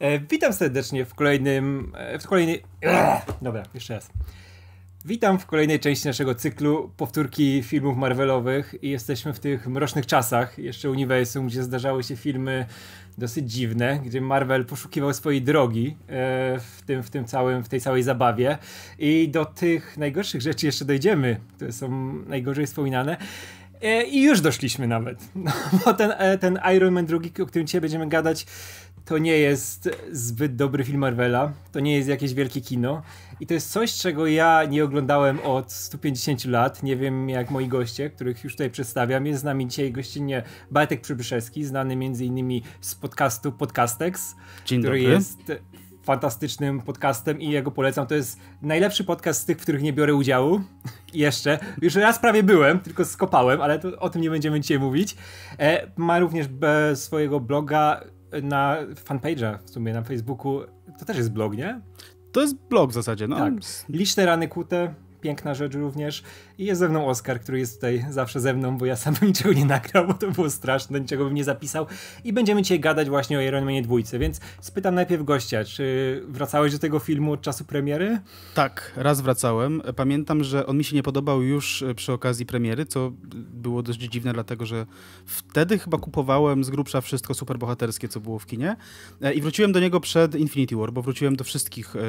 E, witam serdecznie w kolejnym. E, w kolejnej. Dobra, jeszcze raz. Witam w kolejnej części naszego cyklu powtórki filmów Marvelowych i jesteśmy w tych mrocznych czasach jeszcze uniwersum, gdzie zdarzały się filmy dosyć dziwne, gdzie Marvel poszukiwał swojej drogi e, w, tym, w, tym całym, w tej całej zabawie i do tych najgorszych rzeczy jeszcze dojdziemy, które są najgorzej wspominane. I już doszliśmy nawet. No, bo ten, ten Iron Man drugi, o którym dzisiaj będziemy gadać, to nie jest zbyt dobry film Marvela, to nie jest jakieś wielkie kino i to jest coś, czego ja nie oglądałem od 150 lat, nie wiem jak moi goście, których już tutaj przedstawiam, jest z nami dzisiaj gościnnie Bartek Przybyszewski, znany między innymi z podcastu Podcastex, Dzień który dobry. jest fantastycznym podcastem i ja go polecam. To jest najlepszy podcast z tych, w których nie biorę udziału. Jeszcze. Już raz prawie byłem, tylko skopałem, ale to, o tym nie będziemy dzisiaj mówić. E, ma również swojego bloga na fanpage'a w sumie na Facebooku, to też jest blog, nie? To jest blog w zasadzie, no. Tak. Liczne rany kute, piękna rzecz również. I jest ze mną Oskar, który jest tutaj zawsze ze mną, bo ja sam niczego nie nagrał, bo to było straszne, niczego bym nie zapisał. I będziemy dzisiaj gadać właśnie o Iron Manie dwójcy, więc spytam najpierw gościa, czy wracałeś do tego filmu od czasu premiery? Tak, raz wracałem. Pamiętam, że on mi się nie podobał już e, przy okazji premiery, co było dość dziwne, dlatego że wtedy chyba kupowałem z grubsza wszystko superbohaterskie, co było w kinie. E, I wróciłem do niego przed Infinity War, bo wróciłem do wszystkich e,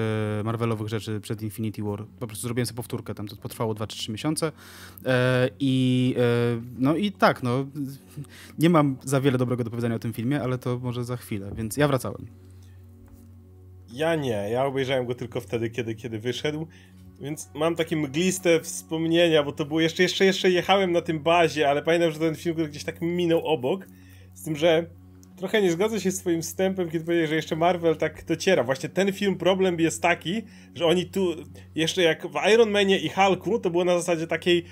Marvelowych rzeczy przed Infinity War. Po prostu zrobiłem sobie powtórkę tam to potrwało 2-3 miesiące e, i e, no i tak, no nie mam za wiele dobrego do powiedzenia o tym filmie, ale to może za chwilę, więc ja wracałem. Ja nie, ja obejrzałem go tylko wtedy, kiedy, kiedy wyszedł. Więc mam takie mgliste wspomnienia, bo to było jeszcze, jeszcze, jeszcze jechałem na tym bazie, ale pamiętam, że ten film gdzieś tak minął obok. Z tym, że trochę nie zgadzam się z twoim wstępem, kiedy powiedziałeś, że jeszcze Marvel tak dociera. Właśnie ten film problem jest taki, że oni tu, jeszcze jak w Iron Manie i Hulku, to było na zasadzie takiej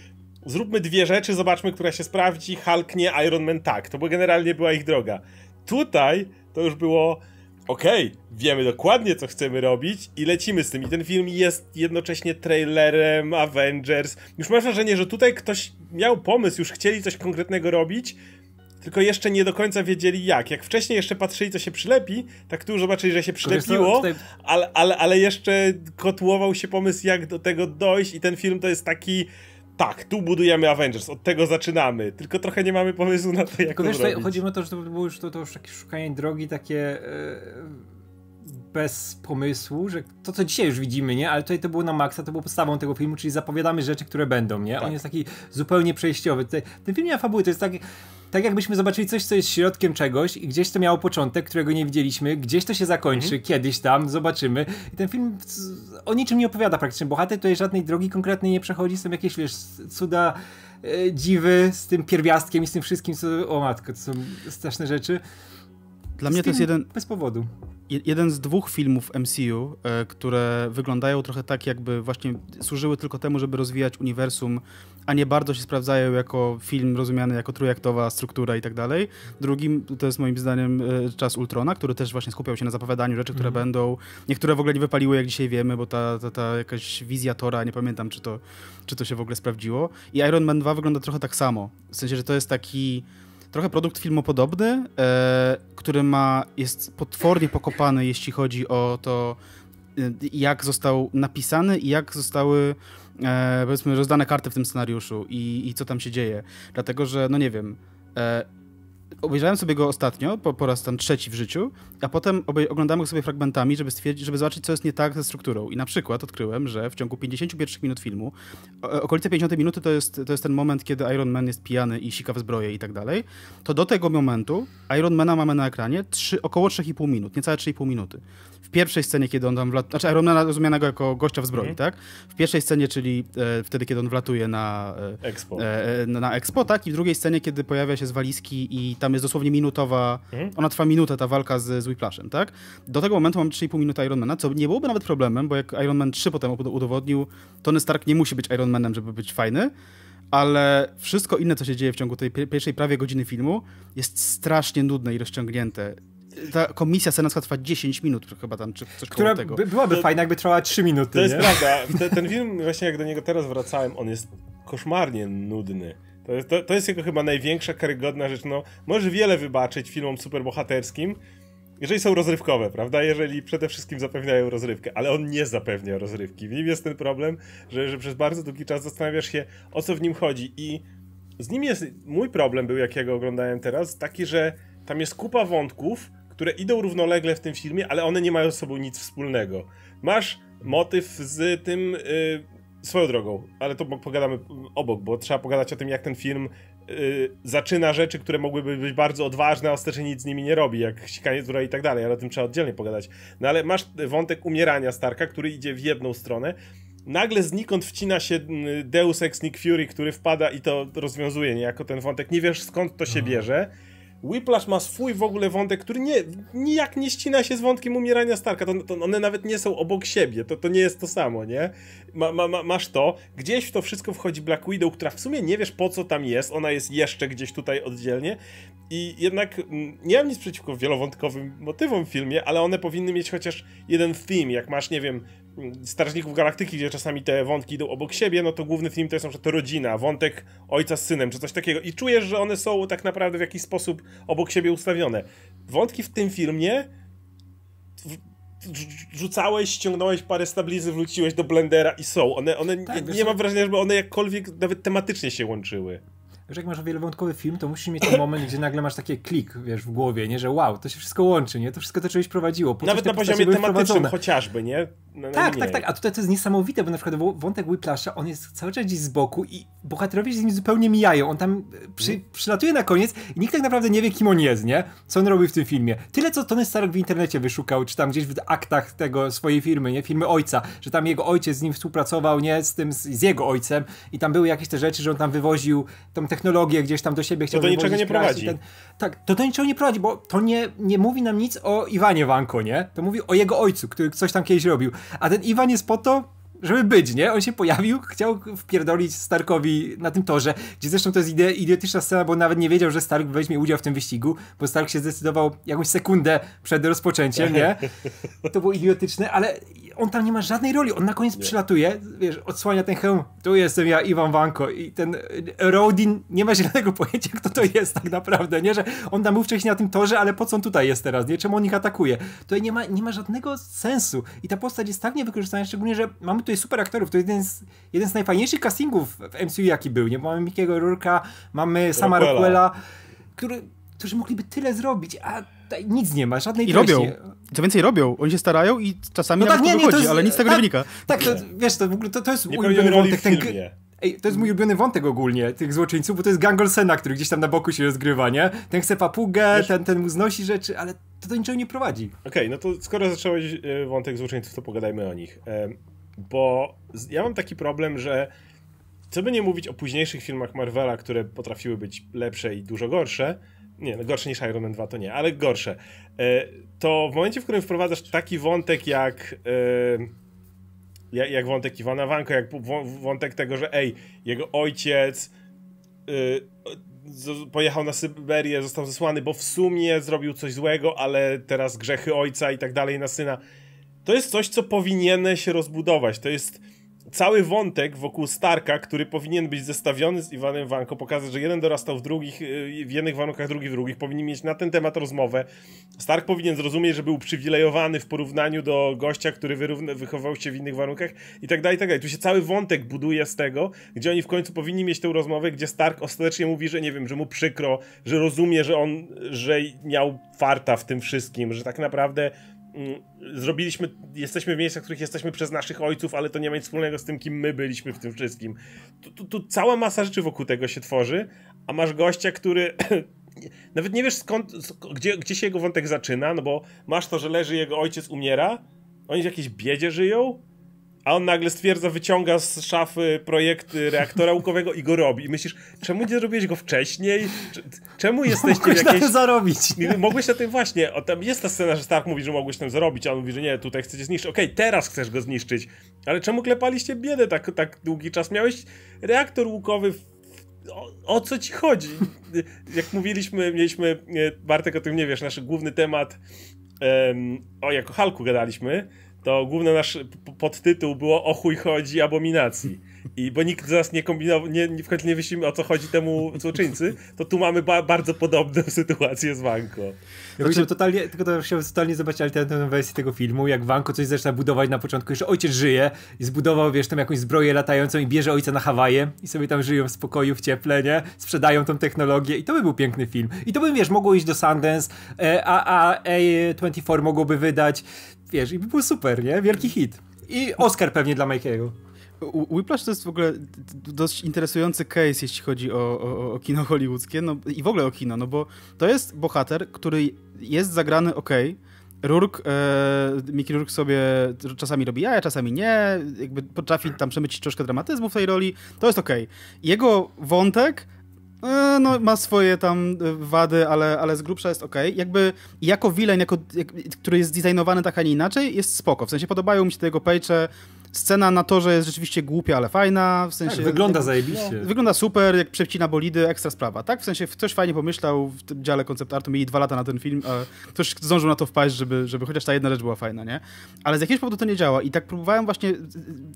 zróbmy dwie rzeczy, zobaczmy, która się sprawdzi, Hulk nie, Iron Man tak. To by generalnie była ich droga. Tutaj to już było okej, okay, wiemy dokładnie, co chcemy robić i lecimy z tym. I ten film jest jednocześnie trailerem Avengers. Już masz wrażenie, że tutaj ktoś miał pomysł, już chcieli coś konkretnego robić, tylko jeszcze nie do końca wiedzieli jak. Jak wcześniej jeszcze patrzyli, co się przylepi, tak tu już zobaczyli, że się przylepiło, ale, ale, ale jeszcze kotłował się pomysł, jak do tego dojść i ten film to jest taki tak, tu budujemy Avengers, od tego zaczynamy, tylko trochę nie mamy pomysłu na to, jak tylko to wiesz, Chodzi o to, że to było już, to, to już takie szukanie drogi, takie... Yy bez pomysłu, że to, co dzisiaj już widzimy, nie? Ale tutaj to było na maksa, to było podstawą tego filmu, czyli zapowiadamy rzeczy, które będą, nie? Tak. On jest taki zupełnie przejściowy. ten film nie ma fabuły, to jest tak, tak jakbyśmy zobaczyli coś, co jest środkiem czegoś i gdzieś to miało początek, którego nie widzieliśmy, gdzieś to się zakończy, mhm. kiedyś tam, zobaczymy. I ten film o niczym nie opowiada praktycznie. Bohater tutaj żadnej drogi konkretnej nie przechodzi, są jakieś, wiesz, cuda e, dziwy z tym pierwiastkiem i z tym wszystkim, co... O matko, to są straszne rzeczy. Dla mnie to jest jeden. Bez powodu. Jeden z dwóch filmów MCU, e, które wyglądają trochę tak, jakby właśnie służyły tylko temu, żeby rozwijać uniwersum, a nie bardzo się sprawdzają jako film rozumiany jako trójaktowa struktura i tak dalej. Drugim to jest moim zdaniem e, Czas Ultrona, który też właśnie skupiał się na zapowiadaniu rzeczy, które mhm. będą. Niektóre w ogóle nie wypaliły, jak dzisiaj wiemy, bo ta, ta, ta jakaś wizja Tora, nie pamiętam, czy to, czy to się w ogóle sprawdziło. I Iron Man 2 wygląda trochę tak samo. W sensie, że to jest taki trochę produkt filmopodobny, e, który ma, jest potwornie pokopany, jeśli chodzi o to, e, jak został napisany i jak zostały e, powiedzmy rozdane karty w tym scenariuszu i, i co tam się dzieje. Dlatego, że no nie wiem, e, obejrzałem sobie go ostatnio, po, po raz tam trzeci w życiu, a potem obej- oglądałem go sobie fragmentami, żeby, stwierdzić, żeby zobaczyć, co jest nie tak ze strukturą. I na przykład odkryłem, że w ciągu 51 minut filmu, o, e, okolice 50 minuty to jest, to jest ten moment, kiedy Iron Man jest pijany i sika w zbroję i tak dalej, to do tego momentu Iron Mana mamy na ekranie 3, około 3,5 minut, niecałe 3,5 minuty. W pierwszej scenie, kiedy on tam wlatuje, znaczy Iron Mana rozumianego jako gościa w zbroi, mm. tak? W pierwszej scenie, czyli e, wtedy, kiedy on wlatuje na, e, Expo. E, e, na, na Expo, tak? I w drugiej scenie, kiedy pojawia się z walizki i tam tam jest dosłownie minutowa, mhm. ona trwa minutę, ta walka z, z Whiplashem, tak? Do tego momentu mamy 3,5 minuty Ironmana, co nie byłoby nawet problemem, bo jak Iron Man 3 potem udowodnił, Tony Stark nie musi być Ironmanem, żeby być fajny, ale wszystko inne, co się dzieje w ciągu tej pierwszej prawie godziny filmu, jest strasznie nudne i rozciągnięte ta komisja senacka trwa 10 minut chyba tam, czy coś Która tego. By, byłaby to, fajna, jakby trwała 3 minuty. To jest nie? prawda. Ten, ten film, właśnie jak do niego teraz wracałem, on jest koszmarnie nudny. To jest, to, to jest jego chyba największa karygodna rzecz. No, możesz wiele wybaczyć filmom superbohaterskim, jeżeli są rozrywkowe, prawda? Jeżeli przede wszystkim zapewniają rozrywkę, ale on nie zapewnia rozrywki. W nim jest ten problem, że, że przez bardzo długi czas zastanawiasz się, o co w nim chodzi. I z nim jest. Mój problem był, jakiego ja oglądałem teraz, taki, że tam jest kupa wątków, które idą równolegle w tym filmie, ale one nie mają ze sobą nic wspólnego. Masz motyw z tym. Yy, Swoją drogą, ale to pogadamy obok, bo trzeba pogadać o tym, jak ten film Yy, zaczyna rzeczy, które mogłyby być bardzo odważne, a ostatecznie nic z nimi nie robi, jak sikanie z i tak dalej, ale o tym trzeba oddzielnie pogadać. No ale masz wątek umierania Starka, który idzie w jedną stronę, nagle znikąd wcina się y, Deus Ex Nick Fury, który wpada i to rozwiązuje niejako ten wątek. Nie wiesz skąd to się mhm. bierze. Whiplash ma swój w ogóle wątek, który nie, nijak nie ścina się z wątkiem umierania Starka. To, to one nawet nie są obok siebie, to, to nie jest to samo, nie? Ma, ma, ma, masz to, gdzieś w to wszystko wchodzi Black Widow, która w sumie nie wiesz po co tam jest, ona jest jeszcze gdzieś tutaj oddzielnie. I jednak nie mam nic przeciwko wielowątkowym motywom w filmie, ale one powinny mieć chociaż jeden theme. Jak masz, nie wiem, Strażników Galaktyki, gdzie czasami te wątki idą obok siebie, no to główny film to jest na przykład rodzina, wątek ojca z synem, czy coś takiego. I czujesz, że one są tak naprawdę w jakiś sposób obok siebie ustawione. Wątki w tym filmie rzucałeś, ściągnąłeś parę stabilizy, wróciłeś do blendera i są. One, one tak, nie, nie mam wrażenia, żeby one jakkolwiek nawet tematycznie się łączyły. Już jak masz wielowątkowy film, to musisz mieć ten moment, gdzie nagle masz taki klik, wiesz, w głowie, nie, że wow, to się wszystko łączy, nie? To wszystko to czegoś prowadziło. Po Nawet na poziomie tematycznym chociażby, nie? No, tak, nie. tak, tak. A tutaj to jest niesamowite, bo na przykład wątek Whiplasha, on jest cały czas gdzieś z boku i bohaterowie się z nim zupełnie mijają. On tam e, przy, mm. przylatuje na koniec i nikt tak naprawdę nie wie, kim on jest, nie? Co on robi w tym filmie. Tyle, co Tony Stark w internecie wyszukał, czy tam gdzieś w aktach tego swojej firmy, nie? Firmy ojca, że tam jego ojciec z nim współpracował, nie? Z tym, z, z jego ojcem i tam były jakieś te rzeczy, że on tam wywoził tą technologię technologię gdzieś tam do siebie chciał To do niczego nie prowadzi. Ten, tak, to do niczego nie prowadzi, bo to nie, nie mówi nam nic o Iwanie Wanko, nie? To mówi o jego ojcu, który coś tam kiedyś robił. A ten Iwan jest po to, żeby być, nie? On się pojawił, chciał wpierdolić Starkowi na tym torze, gdzie zresztą to jest idiotyczna scena, bo nawet nie wiedział, że Stark weźmie udział w tym wyścigu, bo Stark się zdecydował jakąś sekundę przed rozpoczęciem, nie? To było idiotyczne, ale on tam nie ma żadnej roli. On na koniec nie. przylatuje, wiesz, odsłania ten hełm. Tu jestem ja, Iwan Wanko. I ten e, Rodin nie ma żadnego pojęcia, kto to jest tak naprawdę, nie? Że on tam był wcześniej na tym torze, ale po co on tutaj jest teraz, nie? Czemu on ich atakuje? To nie ma, nie ma żadnego sensu. I ta postać jest tak niewykorzystana, szczególnie, że mamy tutaj super aktorów. To jeden z, jeden z najfajniejszych castingów w MCU, jaki był, nie? Bo mamy Mikiego Rurka, mamy Sama Rockwella, który którzy mogliby tyle zrobić, a nic nie ma, żadnej I robią. Co więcej robią, oni się starają i czasami no tak, nie, nie, wychodzi, jest, ale nic z tego nie tak, wynika. Tak, to, wiesz, to w ogóle to, to jest mój ulubiony wątek. Ten, Ej, to jest mój ulubiony wątek ogólnie tych złoczyńców, bo to jest Gangol Sena który gdzieś tam na boku się rozgrywa, nie? Ten chce papugę, ten, ten mu znosi rzeczy, ale to do niczego nie prowadzi. Okej, okay, no to skoro zacząłeś e, wątek złoczyńców, to pogadajmy o nich. E, bo ja mam taki problem, że co by nie mówić o późniejszych filmach Marvela, które potrafiły być lepsze i dużo gorsze, nie, no gorsze niż Iron Man 2 to nie, ale gorsze. E, to w momencie, w którym wprowadzasz taki wątek jak e, jak wątek Iwana Wanko, jak wątek tego, że ej, jego ojciec e, pojechał na Syberię, został zesłany, bo w sumie zrobił coś złego, ale teraz grzechy ojca i tak dalej na syna. To jest coś, co powinieneś rozbudować. To jest cały wątek wokół Starka, który powinien być zestawiony z Iwanem Wanko, pokazać, że jeden dorastał w drugich, y, w jednych warunkach, drugi w drugich, powinni mieć na ten temat rozmowę. Stark powinien zrozumieć, że był przywilejowany w porównaniu do gościa, który wychował się w innych warunkach i tak dalej, i tak dalej. Tu się cały wątek buduje z tego, gdzie oni w końcu powinni mieć tę rozmowę, gdzie Stark ostatecznie mówi, że nie wiem, że mu przykro, że rozumie, że on, że miał farta w tym wszystkim, że tak naprawdę Mm, zrobiliśmy, jesteśmy w miejscach, w których jesteśmy przez naszych ojców, ale to nie ma nic wspólnego z tym, kim my byliśmy w tym wszystkim. Tu, tu, tu cała masa rzeczy wokół tego się tworzy, a masz gościa, który nawet nie wiesz skąd, gdzie, gdzie się jego wątek zaczyna, no bo masz to, że leży jego ojciec, umiera, oni w jakiejś biedzie żyją, a on nagle stwierdza, wyciąga z szafy projekt y, reaktora łukowego i go robi. I myślisz, czemu nie zrobiłeś go wcześniej? Czemu no, jesteście mogłeś w jakiejś... zarobić. Mogłeś na tym właśnie. O, tam jest ta scena, że Stark mówi, że mogłeś tam zarobić, a on mówi, że nie, tutaj chcecie zniszczyć. Okej, okay, teraz chcesz go zniszczyć. Ale czemu klepaliście biedę tak, tak długi czas? Miałeś reaktor łukowy w... o, o co ci chodzi? Jak mówiliśmy, mieliśmy, e, Bartek o tym nie wiesz, nasz główny temat Um, o jako Halku gadaliśmy, to główny nasz podtytuł było o chuj chodzi abominacji. I bo nikt z nas nie kombinował, nie, nie, w końcu nie wyślimy o co chodzi temu złoczyńcy, to tu mamy ba bardzo podobną sytuację z Wanko. Ja znaczy... totalnie, tylko to chciałbym totalnie zobaczyć alternatywną wersję tego filmu, jak Wanko coś zaczyna budować na początku, jeszcze ojciec żyje i zbudował, wiesz, tam jakąś zbroję latającą i bierze ojca na Hawaje i sobie tam żyją w spokoju, w cieple, nie? Sprzedają tą technologię i to by był piękny film. I to by, wiesz, mogło iść do Sundance, e, a, a A24 mogłoby wydać, wiesz, i by był super, nie? Wielki hit. I Oscar pewnie dla Mikey'ego. Whiplash to jest w ogóle dość interesujący case, jeśli chodzi o, o, o kino hollywoodzkie no, i w ogóle o kino, no bo to jest bohater, który jest zagrany ok. Rurk, e, Mickey Rourke sobie czasami robi jaja, czasami nie, jakby potrafi tam przemycić troszkę dramatyzmu w tej roli, to jest ok. Jego wątek e, no, ma swoje tam e, wady, ale, ale z grubsza jest ok. Jakby jako villain, jako, jak, który jest designowany tak, a nie inaczej, jest spoko. W sensie podobają mi się te jego pejcze, Scena na torze jest rzeczywiście głupia, ale fajna. W sensie, tak, wygląda jak, zajebiście. No. wygląda super, jak przecina bolidy, ekstra sprawa. Tak, w sensie ktoś fajnie pomyślał w tym dziale koncept artu, mieli dwa lata na ten film, a ktoś zdążył na to wpaść, żeby, żeby chociaż ta jedna rzecz była fajna, nie? Ale z jakiegoś powodu to nie działa i tak próbowałem właśnie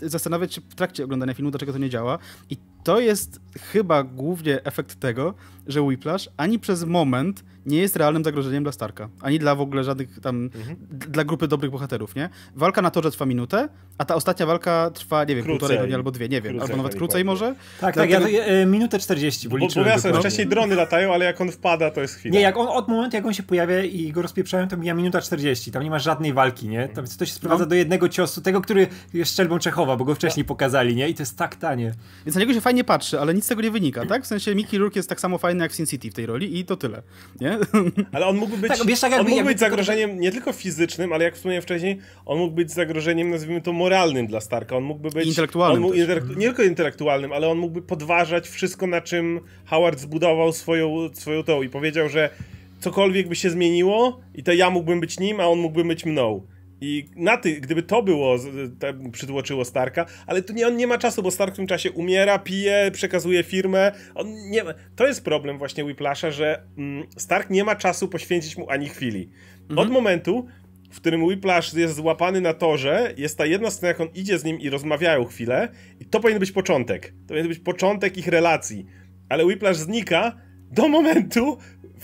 zastanawiać się w trakcie oglądania filmu, dlaczego to nie działa i to jest chyba głównie efekt tego, że Whiplash ani przez moment nie jest realnym zagrożeniem dla Starka, ani dla w ogóle żadnych tam, mhm. dla grupy dobrych bohaterów, nie? Walka na torze trwa minutę, a ta ostatnia walka trwa, nie wiem, krócej. półtorej godziny albo dwie, nie wiem, krócej, albo nawet krócej może. Tak, tak, ja, e, minutę 40, bo liczyłem. Bo, bo wcześniej drony latają, ale jak on wpada, to jest chwila. Nie, jak on, od momentu jak on się pojawia i go rozpieprzają, to mija minuta 40, tam nie ma żadnej walki, nie? Tam to się sprowadza no. do jednego ciosu, tego, który jest szczelbą Czechowa, bo go wcześniej tak. pokazali, nie? I to jest tak tanie. Więc na niego się fajnie fajnie patrzy, ale nic z tego nie wynika, tak? W sensie Mickey Rourke jest tak samo fajny jak w Sin City w tej roli i to tyle, nie? Ale on mógłby być, tak, wiesz, tak on mógł być zagrożeniem nie tylko fizycznym, ale jak wspomniałem wcześniej, on mógł być zagrożeniem, nazwijmy to, moralnym dla Starka. On mógłby być... Intelektualnym mógł, Nie tylko intelektualnym, ale on mógłby podważać wszystko, na czym Howard zbudował swoją, swoją tą i powiedział, że cokolwiek by się zmieniło i to ja mógłbym być nim, a on mógłby być mną. I na ty, gdyby to było, te, przytłoczyło Starka, ale tu nie, on nie ma czasu, bo Stark w tym czasie umiera, pije, przekazuje firmę. On nie to jest problem właśnie Whiplasha, że mm, Stark nie ma czasu poświęcić mu ani chwili. Mhm. Od momentu, w którym Whiplash jest złapany na torze, jest ta jedna scena, jak on idzie z nim i rozmawiają chwilę, i to powinien być początek. To powinien być początek ich relacji. Ale Whiplash znika do momentu,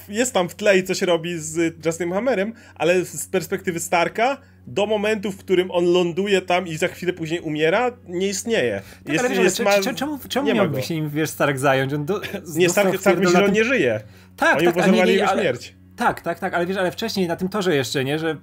jest tam w tle i coś robi z Justinem Hammerem, ale z perspektywy Starka do momentu, w którym on ląduje tam i za chwilę później umiera, nie istnieje. Tak, jest, ale wiesz, jest, ma... czemu, czemu nie miałby się nim, wiesz, Stark zająć? On do, nie, Stark, Stark myśli, że on nie żyje. Tak, Oni tak, jego śmierć. Ale, tak, tak, tak, ale wiesz, ale wcześniej na tym torze jeszcze, nie, że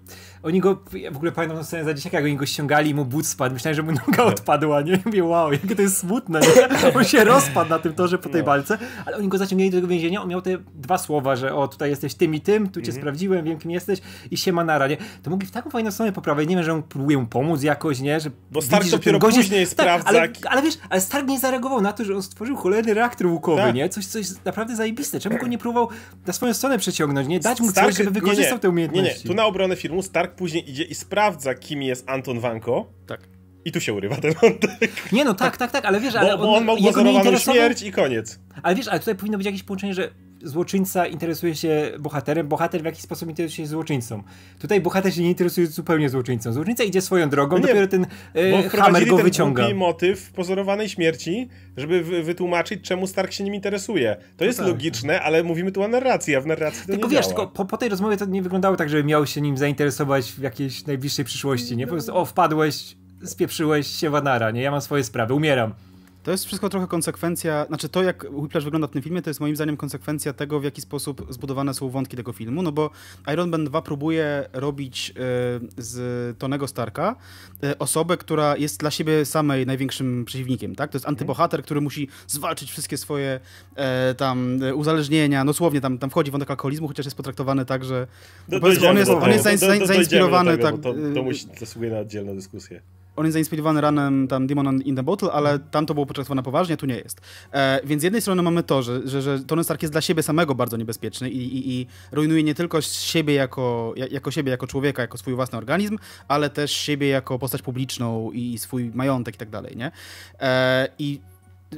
oni go, ja w ogóle pamiętam scenę za dzieciaka, jak oni go ściągali i mu but spadł. Myślałem, że mu noga odpadła, nie? I mówię, wow, jakie to jest smutne, nie? On się rozpadł na tym torze po tej no. walce, ale oni go zaciągnęli do tego więzienia, on miał te dwa słowa, że o, tutaj jesteś tym i tym, tu cię mhm. sprawdziłem, wiem kim jesteś i się ma na nie? To mogli w taką fajną stronę poprawić, nie wiem, że on próbuje mu pomóc jakoś, nie? Że Bo Stark widzi, dopiero później tak, sprawdza. Ale, ale wiesz, ale Stark nie zareagował na to, że on stworzył cholerny reaktor łukowy, tak. nie? Coś, coś naprawdę zajebiste. Czemu go nie próbował na swoją stronę przeciągnąć, nie? Dać mu Stark... coś, żeby wykorzystał nie, nie. te umiejętności. Nie, nie, tu na obronę Stark później idzie i sprawdza, kim jest Anton Wanko. Tak. I tu się urywa ten wątek. Nie no, tak, tak, tak, ale wiesz, bo, ale on, bo on mógł go śmierć i koniec. Ale wiesz, ale tutaj powinno być jakieś połączenie, że złoczyńca interesuje się bohaterem, bohater w jakiś sposób interesuje się złoczyńcą. Tutaj bohater się nie interesuje zupełnie złoczyńcą. Złoczyńca idzie swoją drogą, no nie, dopiero ten e, hammer go ten wyciąga. motyw pozorowanej śmierci, żeby w, wytłumaczyć, czemu Stark się nim interesuje. To no jest tak. logiczne, ale mówimy tu o narracji, a w narracji to tylko nie wiesz, działa. Tylko po, po, tej rozmowie to nie wyglądało tak, żeby miał się nim zainteresować w jakiejś najbliższej przyszłości, nie? Po prostu, o, wpadłeś, spieprzyłeś się wanara, nie? Ja mam swoje sprawy, umieram. To jest wszystko trochę konsekwencja, znaczy to jak Whiplash wygląda w tym filmie, to jest moim zdaniem konsekwencja tego, w jaki sposób zbudowane są wątki tego filmu, no bo Iron Man 2 próbuje robić e, z Tonego Starka e, osobę, która jest dla siebie samej największym przeciwnikiem, tak? To jest mhm. antybohater, który musi zwalczyć wszystkie swoje e, tam uzależnienia, no słownie tam, tam wchodzi wątek alkoholizmu, chociaż jest potraktowany tak, że no on jest, on jest zainspirowany tak. To, to, to, tak, to, to, to, on jest zainspirowany ranem tam Demon in the Bottle, ale tam to było potraktowane poważnie, tu nie jest. E, więc z jednej strony mamy to, że, że, że Tony Stark jest dla siebie samego bardzo niebezpieczny i, i, i rujnuje nie tylko siebie jako, jako siebie, jako człowieka, jako swój własny organizm, ale też siebie jako postać publiczną i swój majątek i tak dalej, nie? E, I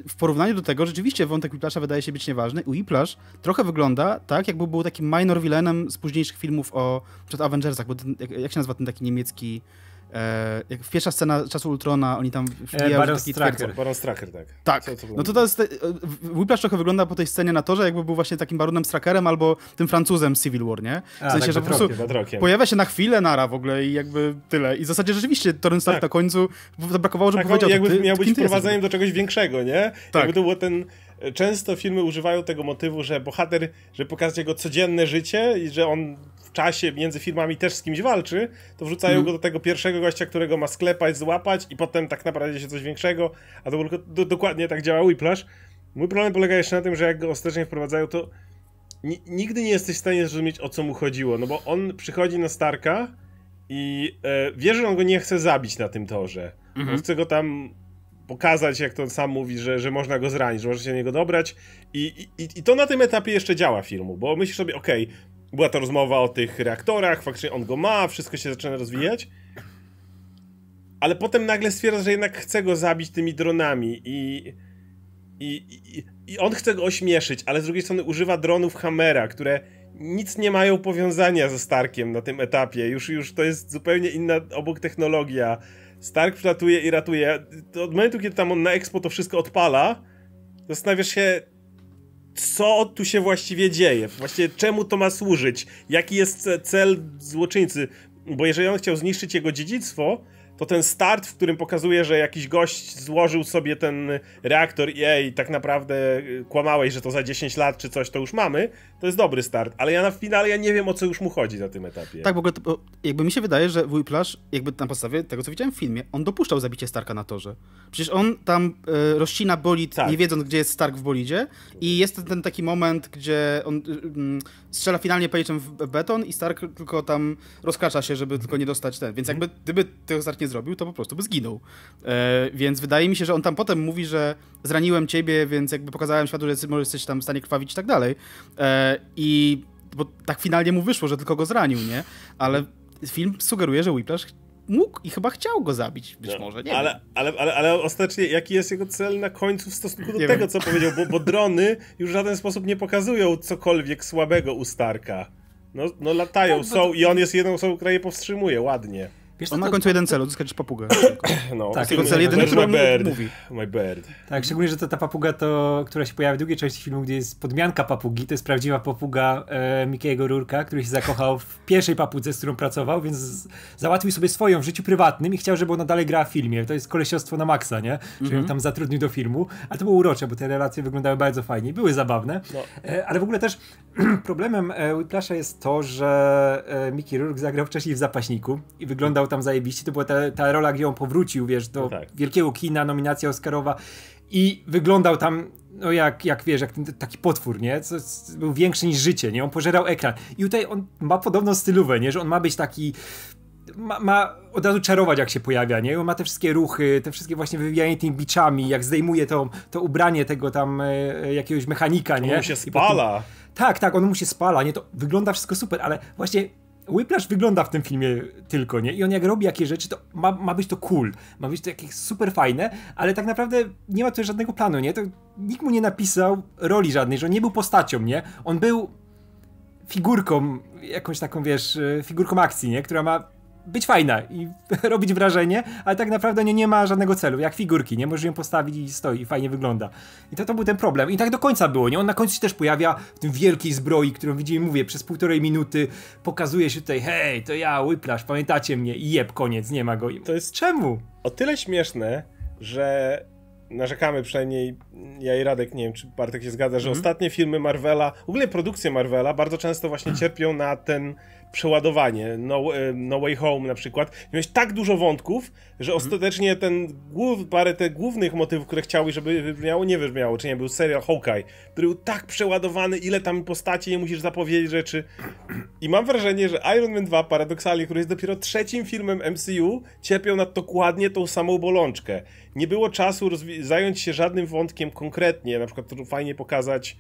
w porównaniu do tego rzeczywiście wątek Whiplasha wydaje się być nieważny. Whiplash trochę wygląda tak, jakby był takim minor villainem z późniejszych filmów o przed Avengersach, bo ten, jak, się nazywa ten taki niemiecki E, jak pierwsza scena czasu Ultrona, oni tam e, wbijają e, Baron taki Stracker. Baron Stracker, tak. Tak. Co, co no to teraz e, Whiplash trochę wygląda po tej scenie na to, że jakby był właśnie takim Baronem Strackerem albo tym Francuzem z Civil War, nie? W A, tak, że tak, po prostu tak, tak, pojawia się na chwilę nara w ogóle i jakby tyle. I w zasadzie rzeczywiście Torrent Stark tak. na końcu zabrakowało, żeby tak, powiedział... jakby ty, miał być wprowadzeniem do czegoś większego, nie? Tak. Jakby to było ten często filmy używają tego motywu, że bohater, że pokazać jego codzienne życie i że on czasie między firmami też z kimś walczy, to wrzucają mm. go do tego pierwszego gościa, którego ma sklepać, złapać i potem tak naprawdę się coś większego, a to do, dokładnie tak działa Whiplash. Mój problem polega jeszcze na tym, że jak go ostrożnie wprowadzają, to nigdy nie jesteś w stanie zrozumieć, o co mu chodziło, no bo on przychodzi na Starka i e, wie, że on go nie chce zabić na tym torze. Mm -hmm. On mhm. chce go tam pokazać, jak to on sam mówi, że, że można go zranić, że można się na niego dobrać. I, i, I to na tym etapie jeszcze działa filmu, bo myślisz sobie, okej, okay, była ta rozmowa o tych reaktorach, faktycznie on go ma, wszystko się zaczyna rozwijać. Ale potem nagle stwierdza, że jednak chce go zabić tymi dronami i, i, i, i on chce go ośmieszyć, ale z drugiej strony używa dronów Hamera, które nic nie mają powiązania ze Starkiem na tym etapie. Już, już to jest zupełnie inna obok technologia. Stark przylatuje i ratuje. Od momentu, kiedy tam on na Expo to wszystko odpala, zastanawiasz się, co tu się właściwie dzieje, właśnie czemu to ma służyć, jaki jest cel złoczyńcy, bo jeżeli on chciał zniszczyć jego dziedzictwo, to ten start, w którym pokazuje, że jakiś gość złożył sobie ten reaktor i ej, tak naprawdę y, kłamałeś, że to za 10 lat czy coś, to już mamy, to jest dobry start, ale ja na finale ja nie wiem, o co już mu chodzi na tym etapie. Tak, w ogóle, to, jakby mi się wydaje, że Whiplash, jakby na podstawie tego, co widziałem w filmie, on dopuszczał zabicie Starka na torze. Przecież on tam y, rozcina bolid, tak. nie wiedząc, gdzie jest Stark w bolidzie i jest ten, taki moment, gdzie on y, y, strzela finalnie pejczem w beton i Stark tylko tam rozkracza się, żeby tylko nie dostać ten, więc jakby gdyby tego Stark nie zrobił, to po prostu by zginął. E, więc wydaje mi się, że on tam potem mówi, że zraniłem ciebie, więc jakby pokazałem światu, że jesteś, może jesteś tam w stanie krwawić i tak dalej. E, I bo tak finalnie mu wyszło, że tylko go zranił, nie? Ale film sugeruje, że Whiplash mógł i chyba chciał go zabić, być no, może, nie ale, ale, ale, ale ostatecznie jaki jest jego cel na końcu w stosunku do nie tego, wiem. co powiedział, bo, bo drony już w żaden sposób nie pokazują cokolwiek słabego u Starka. No, no latają, no, są i on jest jedną osobą, która je powstrzymuje, ładnie. Wiesz, On na końcu to... jeden cel, odzyskać papugę. No, tak, tylko cel jedyny, który my mówi. My bird. Tak, szczególnie, że to ta papuga, to, która się pojawia w drugiej części filmu, gdzie jest podmianka papugi, to jest prawdziwa papuga e, Rurka, który się zakochał w pierwszej papudze, z którą pracował, więc załatwił sobie swoją w życiu prywatnym i chciał, żeby ona dalej grała w filmie. To jest kolesiostwo na maksa, nie? Czyli mm -hmm. tam zatrudnił do filmu, ale to było urocze, bo te relacje wyglądały bardzo fajnie, były zabawne, no. e, ale w ogóle też problemem e, Whiplasha jest to, że e, Mickey Rurk zagrał wcześniej w Zapaśniku i wyglądał tam zajebiście, to była ta, ta rola, gdzie on powrócił, wiesz, do no tak. wielkiego kina, nominacja Oscarowa i wyglądał tam no jak, jak wiesz, jak ten, taki potwór, nie? Co, był większy niż życie, nie? On pożerał ekran. I tutaj on ma podobną stylówę, nie? Że on ma być taki ma, ma, od razu czarować, jak się pojawia, nie? On ma te wszystkie ruchy, te wszystkie właśnie wywijanie tymi biczami, jak zdejmuje to, to ubranie tego tam e, e jakiegoś mechanika, nie? On mu się spala. tak, tak, on mu się spala, nie? To wygląda wszystko super, ale właśnie Whiplash wygląda w tym filmie tylko, nie? I on jak robi jakieś rzeczy, to ma, ma być to cool, ma być to jakieś super fajne, ale tak naprawdę nie ma tutaj żadnego planu, nie? To nikt mu nie napisał roli żadnej, że on nie był postacią, nie? On był figurką, jakąś taką, wiesz, e, figurką akcji, nie? Która ma być fajna i robić wrażenie, ale tak naprawdę nie, nie ma żadnego celu, jak figurki, nie? Możesz ją postawić i stoi, i fajnie wygląda. I to, to był ten problem. I tak do końca było, nie? On na końcu się też pojawia w tym wielkiej zbroi, którą widzimy, mówię, przez półtorej minuty pokazuje się tutaj, hej, to ja, Whiplash, pamiętacie mnie? I jeb, koniec, nie ma go. I to jest czemu? O tyle śmieszne, że narzekamy przynajmniej, ja i Radek, nie wiem czy Bartek się zgadza, że mhm. ostatnie filmy Marvela, w ogóle produkcje Marvela bardzo często właśnie cierpią na ten przeładowanie. No, e, no Way Home na przykład. Miałeś tak dużo wątków, że mm. ostatecznie ten głów, parę tych głównych motywów, które chciałeś, żeby miało, nie wybrzmiało. Czy nie, był serial Hawkeye, który był tak przeładowany, ile tam postaci i musisz zapowiedzieć rzeczy. I mam wrażenie, że Iron Man 2 paradoksalnie, który jest dopiero trzecim filmem MCU, cierpiał nad dokładnie tą samą bolączkę. Nie było czasu zająć się żadnym wątkiem konkretnie, na przykład fajnie pokazać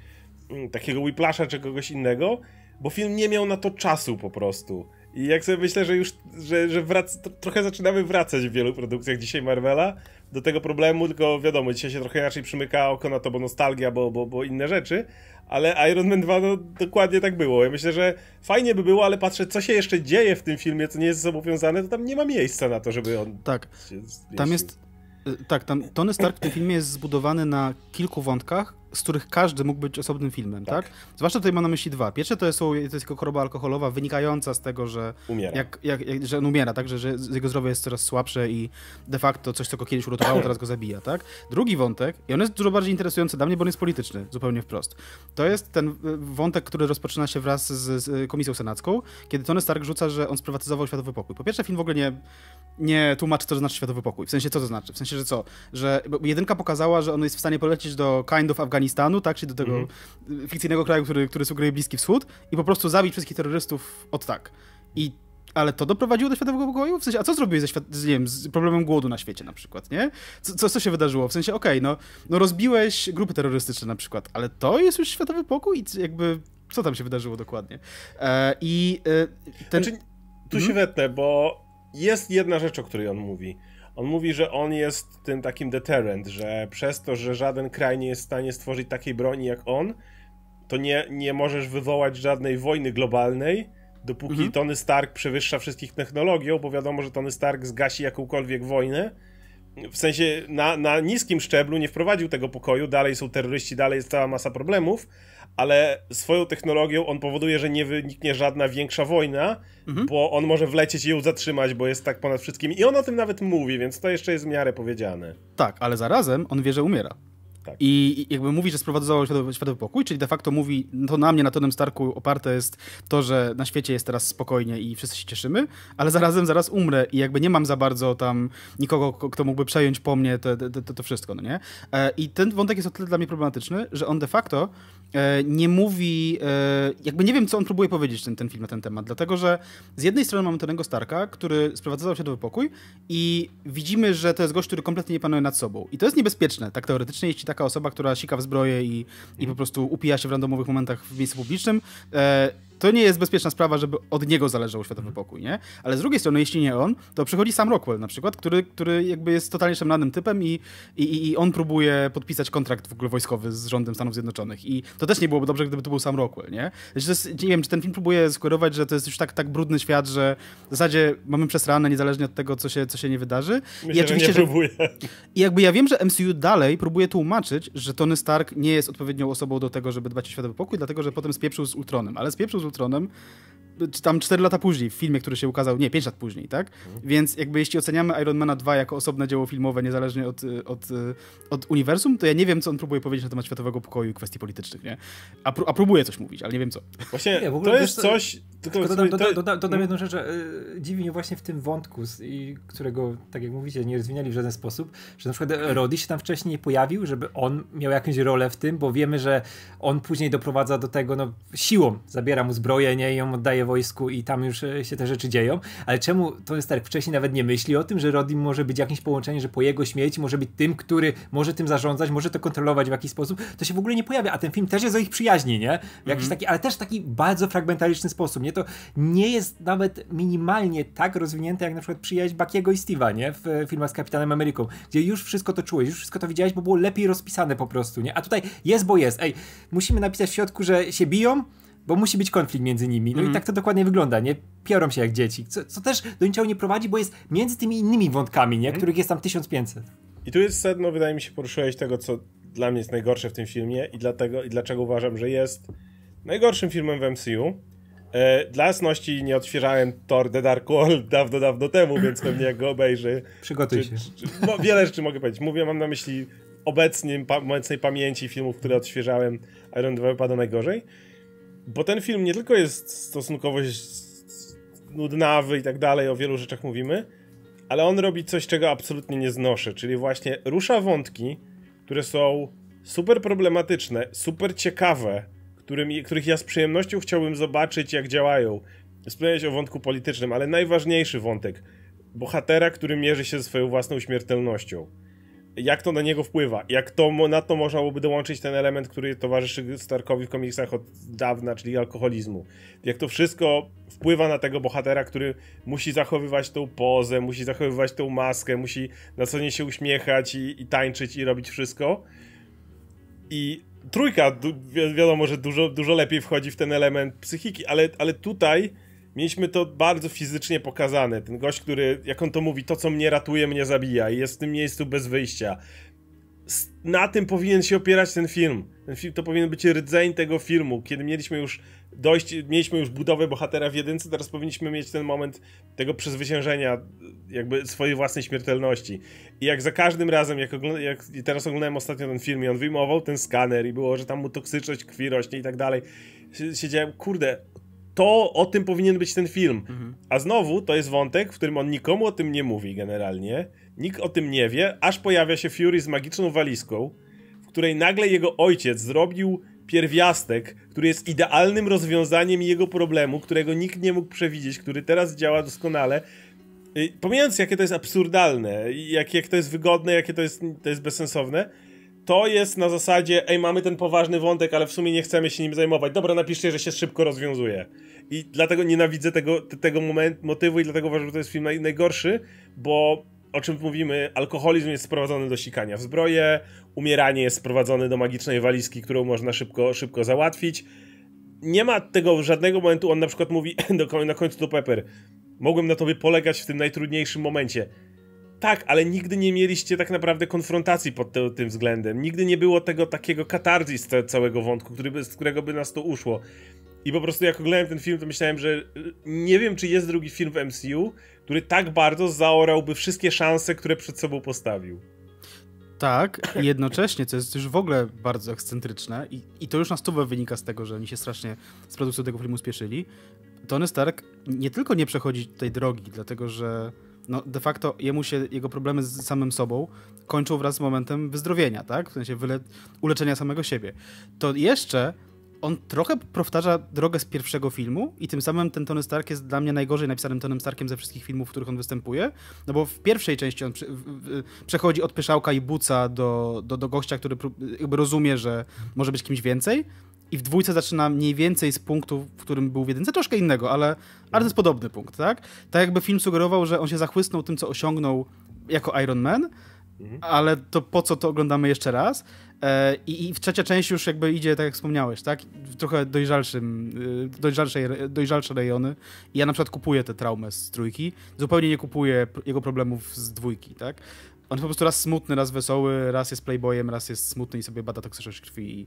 mm, takiego Whiplasha czy kogoś innego, bo film nie miał na to czasu po prostu. I jak sobie myślę, że już że, że wrac, trochę zaczynamy wracać w wielu produkcjach dzisiaj Marvela do tego problemu, tylko wiadomo, dzisiaj się trochę inaczej przymyka oko na to, bo nostalgia, bo, bo, bo inne rzeczy, ale Iron Man 2 no, dokładnie tak było. Ja myślę, że fajnie by było, ale patrzę, co się jeszcze dzieje w tym filmie, co nie jest zobowiązane, to tam nie ma miejsca na to, żeby on... Tak, tam jest, Y, tak, tam Tony Stark w tym filmie jest zbudowany na kilku wątkach, z których każdy mógł być osobnym filmem, tak? tak? Zwłaszcza tutaj mam na myśli dwa. Pierwsze to, jest to jest jego choroba alkoholowa wynikająca z tego, że umiera, jak, jak, jak, że umiera tak? Że, że jego zdrowie jest coraz słabsze i de facto coś, co go kiedyś uratowało, teraz go zabija, tak? Drugi wątek, i on jest dużo bardziej interesujący dla mnie, bo on jest polityczny, zupełnie wprost. To jest ten y, wątek, który rozpoczyna się wraz z, z Komisją Senacką, kiedy Tony Stark rzuca, że on sprywatyzował światowy pokój. Po pierwsze, film w ogóle nie nie tłumaczy, co to znaczy światowy pokój. W sensie, co to znaczy? W sensie, że co? Że jedynka pokazała, że on jest w stanie polecieć do kind of Afganistanu, tak? Czyli do tego mm. fikcyjnego kraju, który, który sugeruje Bliski Wschód i po prostu zabić wszystkich terrorystów od tak. I ale to doprowadziło do światowego pokoju? W sensie, a co zrobiłeś ze świat, z, nie wiem, z problemem głodu na świecie na przykład, nie? Co, co, co się wydarzyło? W sensie, okej, okay, no, no rozbiłeś grupy terrorystyczne na przykład, ale to jest już światowy pokój i jakby co tam się wydarzyło dokładnie? E, I e, ten... Znaczy, tu się mhm. wetnę, bo jest jedna rzecz, o której on mówi. On mówi, że on jest tym takim deterrent, że przez to, że żaden kraj nie jest w stanie stworzyć takiej broni jak on, to nie, nie możesz wywołać żadnej wojny globalnej, dopóki mhm. Tony Stark przewyższa wszystkich technologią, bo wiadomo, że Tony Stark zgasi jakąkolwiek wojnę w sensie na, na niskim szczeblu nie wprowadził tego pokoju, dalej są terroryści, dalej jest cała masa problemów, ale swoją technologią on powoduje, że nie wyniknie żadna większa wojna, mhm. bo on może wlecieć i ją zatrzymać, bo jest tak ponad wszystkim. I on o tym nawet mówi, więc to jeszcze jest w miarę powiedziane. Tak, ale zarazem on wie, że umiera tak. I jakby mówi, że sprowadzał światowy, światowy pokój, czyli de facto mówi, to na mnie, na Tonem Starku oparte jest to, że na świecie jest teraz spokojnie i wszyscy się cieszymy, ale zarazem zaraz umrę i jakby nie mam za bardzo tam nikogo, kto mógłby przejąć po mnie to, to, to, to wszystko, no nie? E, I ten wątek jest o tyle dla mnie problematyczny, że on de facto E, nie mówi, e, jakby nie wiem, co on próbuje powiedzieć ten, ten film na ten temat, dlatego że z jednej strony mamy Tonego Starka, który sprowadzował się do wypokój i widzimy, że to jest gość, który kompletnie nie panuje nad sobą. I to jest niebezpieczne, tak teoretycznie, jeśli taka osoba, która sika w zbroję i, i po prostu upija się w randomowych momentach w miejscu publicznym, e, to nie jest bezpieczna sprawa, żeby od niego zależał światowy mhm. pokój, nie? Ale z drugiej strony, jeśli nie on, to przychodzi sam Rockwell na przykład, który, który jakby jest totalnie szemlanym typem i, i, i on próbuje podpisać kontrakt w ogóle wojskowy z rządem Stanów Zjednoczonych. I to też nie byłoby dobrze, gdyby to był sam Rockwell, nie? Znaczy, jest, nie wiem, czy ten film próbuje skierować, że to jest już tak, tak brudny świat, że w zasadzie mamy przesrane niezależnie od tego, co się, co się nie wydarzy. Myślę, I oczywiście, że nie próbuje. Że... I jakby ja wiem, że MCU dalej próbuje tłumaczyć, że Tony Stark nie jest odpowiednią osobą do tego, żeby dbać o światowy pokój, dlatego, że potem spieprzył z Ultronem. Ale spieprzył z Ultronem, czy tam 4 lata później, w filmie, który się ukazał, nie, 5 lat później, tak? Mhm. Więc jakby jeśli oceniamy Iron Mana 2 jako osobne dzieło filmowe, niezależnie od, e, od, e, od uniwersum, to ja nie wiem, co on próbuje powiedzieć na temat światowego pokoju i kwestii politycznych, nie? A, pró a próbuje coś mówić, ale nie wiem co. Właśnie nie, to jest coś, tylko Tylko dodam, dodam, dodam, no. dodam jedną rzecz. Y, dziwi mnie właśnie w tym wątku, którego, tak jak mówicie, nie rozwinęli w żaden sposób, że na przykład Rodi się tam wcześniej nie pojawił, żeby on miał jakąś rolę w tym, bo wiemy, że on później doprowadza do tego, no siłą zabiera mu zbroję, nie, ją oddaje wojsku i tam już y, się te rzeczy dzieją, ale czemu Tony Stark wcześniej nawet nie myśli o tym, że Rodi może być jakieś połączenie, że po jego śmierci może być tym, który może tym zarządzać, może to kontrolować w jakiś sposób, to się w ogóle nie pojawia, a ten film też jest o ich przyjaźni, nie? Jakiś mm -hmm. taki, ale też taki bardzo fragmentaryczny sposób, nie? Nie, to nie jest nawet minimalnie tak rozwinięte, jak na przykład przyjaźń Bakiego i Steve'a, nie? W e, filmach z Kapitanem Ameryką, gdzie już wszystko to czułeś, już wszystko to widziałeś, bo było lepiej rozpisane po prostu, nie? A tutaj jest, bo jest. Ej, musimy napisać w środku, że się biją, bo musi być konflikt między nimi. No mm. i mhm. tak to dokładnie wygląda, nie? Piorą się jak dzieci, co, co, też do niczego nie prowadzi, bo jest między tymi innymi wątkami, nie? Mhm. Których jest tam 1500. I tu jest sedno, wydaje mi się, poruszyłeś tego, co dla mnie jest najgorsze w tym filmie i dlatego i dlaczego uważam, że jest najgorszym filmem w MCU. E, dla jasności nie odświeżałem Thor The Dark World dawno, dawno temu, więc pewnie jak go obejrzy... Przygotuj czy, się. Czy, czy, no, wiele rzeczy mogę powiedzieć. Mówię, mam na myśli obecnie pa, obecnej pamięci filmów, które odświeżałem. Iron 2 wypada najgorzej. Bo ten film nie tylko jest stosunkowo nudnawy i tak dalej, o wielu rzeczach mówimy, ale on robi coś, czego absolutnie nie znoszę, czyli właśnie rusza wątki, które są super problematyczne, super ciekawe, którym, których ja z przyjemnością chciałbym zobaczyć, jak działają. Wspomniałeś o wątku politycznym, ale najważniejszy wątek. Bohatera, który mierzy się ze swoją własną śmiertelnością. Jak to na niego wpływa? Jak to, na to można byłoby dołączyć ten element, który towarzyszy Starkowi w komiksach od dawna, czyli alkoholizmu? Jak to wszystko wpływa na tego bohatera, który musi zachowywać tą pozę, musi zachowywać tą maskę, musi na co dzień się uśmiechać i, i tańczyć i robić wszystko? I trójka, wi wiadomo, że dużo, dużo lepiej wchodzi w ten element psychiki, ale, ale tutaj mieliśmy to bardzo fizycznie pokazane. Ten gość, który, jak on to mówi, to co mnie ratuje, mnie zabija i jest w tym miejscu bez wyjścia. Na tym powinien się opierać ten film ten film to powinien być rdzeń tego filmu. Kiedy mieliśmy już dojść, mieliśmy już budowę bohatera w jedynce, teraz powinniśmy mieć ten moment tego przezwyciężenia jakby swojej własnej śmiertelności. I jak za każdym razem, jak, jak teraz oglądałem ostatnio ten film i on wyjmował ten skaner i było, że tam mu toksyczność krwi rośnie i tak dalej, siedziałem, kurde, to o tym powinien być ten film. Mhm. A znowu to jest wątek, w którym on nikomu o tym nie mówi generalnie. Nikt o tym nie wie, aż pojawia się Fury z magiczną walizką której nagle jego ojciec zrobił pierwiastek, który jest idealnym rozwiązaniem jego problemu, którego nikt nie mógł przewidzieć, który teraz działa doskonale. Y, pomijając, jakie to jest absurdalne, jak, jak to jest wygodne, jakie to jest, to jest bezsensowne, to jest na zasadzie, ej, mamy ten poważny wątek, ale w sumie nie chcemy się nim zajmować. Dobra, napiszcie, że się szybko rozwiązuje. I dlatego nienawidzę tego, tego moment, motywu i dlatego uważam, że to jest film najgorszy, bo o czym mówimy, alkoholizm jest sprowadzony do sikania w zbroję, umieranie jest sprowadzone do magicznej walizki, którą można szybko, szybko załatwić. Nie ma tego żadnego momentu, on na przykład mówi do, na końcu do Pepper, mogłem na tobie polegać w tym najtrudniejszym momencie. Tak, ale nigdy nie mieliście tak naprawdę konfrontacji pod te, tym względem. Nigdy nie było tego takiego katarzis całego wątku, który z którego by nas to uszło. I po prostu jak oglądałem ten film, to myślałem, że y, nie wiem, czy jest drugi film w MCU, który tak bardzo zaorałby wszystkie szanse, które przed sobą postawił. Tak, i jednocześnie, co jest już w ogóle bardzo ekscentryczne, i, i to już na stówę wynika z tego, że oni się strasznie z produkcją tego filmu spieszyli, Tony Stark nie tylko nie przechodzi tej drogi, dlatego że no, de facto jemu się, jego problemy z samym sobą kończą wraz z momentem wyzdrowienia, tak? W sensie wyle- uleczenia samego siebie. To jeszcze on trochę powtarza drogę z pierwszego filmu i tym samym ten Tony Stark jest dla mnie najgorzej napisanym Tonem Starkiem ze wszystkich filmów, w których on występuje, no bo w pierwszej części on przechodzi od pyszałka i buca do, do, do gościa, który jakby rozumie, że może być kimś więcej i w dwójce zaczyna mniej więcej z punktu, w którym był w jedynce, troszkę innego, ale, ale to jest podobny punkt, tak? Tak jakby film sugerował, że on się zachłysnął tym, co osiągnął jako Iron Man, Mhm. Ale to po co to oglądamy jeszcze raz? E, I, I w trzecia część już jakby idzie, tak jak wspomniałeś, tak? W trochę dojrzalszym, y, dojrzalsze dojrzalsze rejony. I ja na przykład kupuję tę traumę z trójki, zupełnie nie kupuję jego problemów z dwójki, tak? On po prostu raz smutny, raz wesoły, raz jest playboyem, raz jest smutny i sobie bada toksyczność krwi i,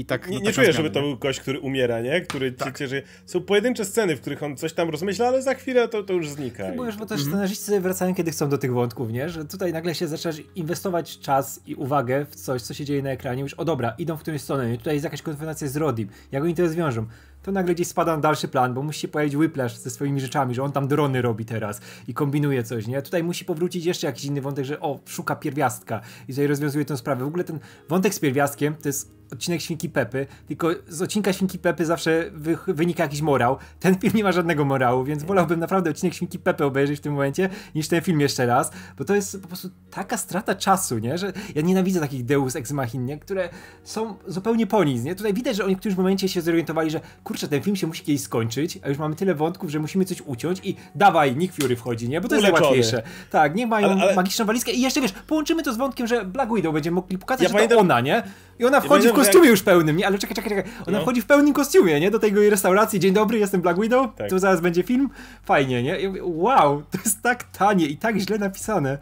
i tak... Nie, no, nie czuję, żeby to był gość, który umiera, nie? Który tak. Cię, że są pojedyncze sceny, w których on coś tam rozmyśla, ale za chwilę to, to już znika. Ty bo też mhm. scenarzyści sobie wracają, kiedy chcą do tych wątków, nie? Że tutaj nagle się zaczynasz inwestować czas i uwagę w coś, co się dzieje na ekranie. Już o dobra, idą w którąś stronę, tutaj jest jakaś konfrontacja z Rodim, jak oni to rozwiążą to nagle gdzieś spada na dalszy plan, bo musi się pojawić Whiplash ze swoimi rzeczami, że on tam drony robi teraz i kombinuje coś, nie? Tutaj musi powrócić jeszcze jakiś inny wątek, że o, szuka pierwiastka i tutaj rozwiązuje tę sprawę. W ogóle ten wątek z pierwiastkiem to jest odcinek Świnki Pepy, tylko z odcinka Świnki Pepy zawsze wy, wynika jakiś morał. Ten film nie ma żadnego morału, więc wolałbym naprawdę odcinek Świnki Pepy obejrzeć w tym momencie, niż ten film jeszcze raz, bo to jest po prostu taka strata czasu, nie? Że ja nienawidzę takich Deus Ex Machina, które są zupełnie po nic, nie? Tutaj widać, że oni w którymś momencie się zorientowali, że kurczę, ten film się musi kiedyś skończyć, a już mamy tyle wątków, że musimy coś uciąć i dawaj, Nick Fury wchodzi, nie? Bo to Uleczony. jest najłatwiejsze. Tak, niech mają ale, ale... magiczną walizkę i jeszcze wiesz, połączymy to z wątkiem, że Black Widow będzie mogli pokazać, ja że pamiętam... ona, nie? I ona wchodzi w kostiumie już pełnym, nie? Ale czekaj, czekaj, czekaj. Ona no. wchodzi w pełnym kostiumie, nie? Do tej restauracji. Dzień dobry, jestem Black Widow. Tak. Tu zaraz będzie film. Fajnie, nie? I mówię, wow, to jest tak tanie i tak źle napisane.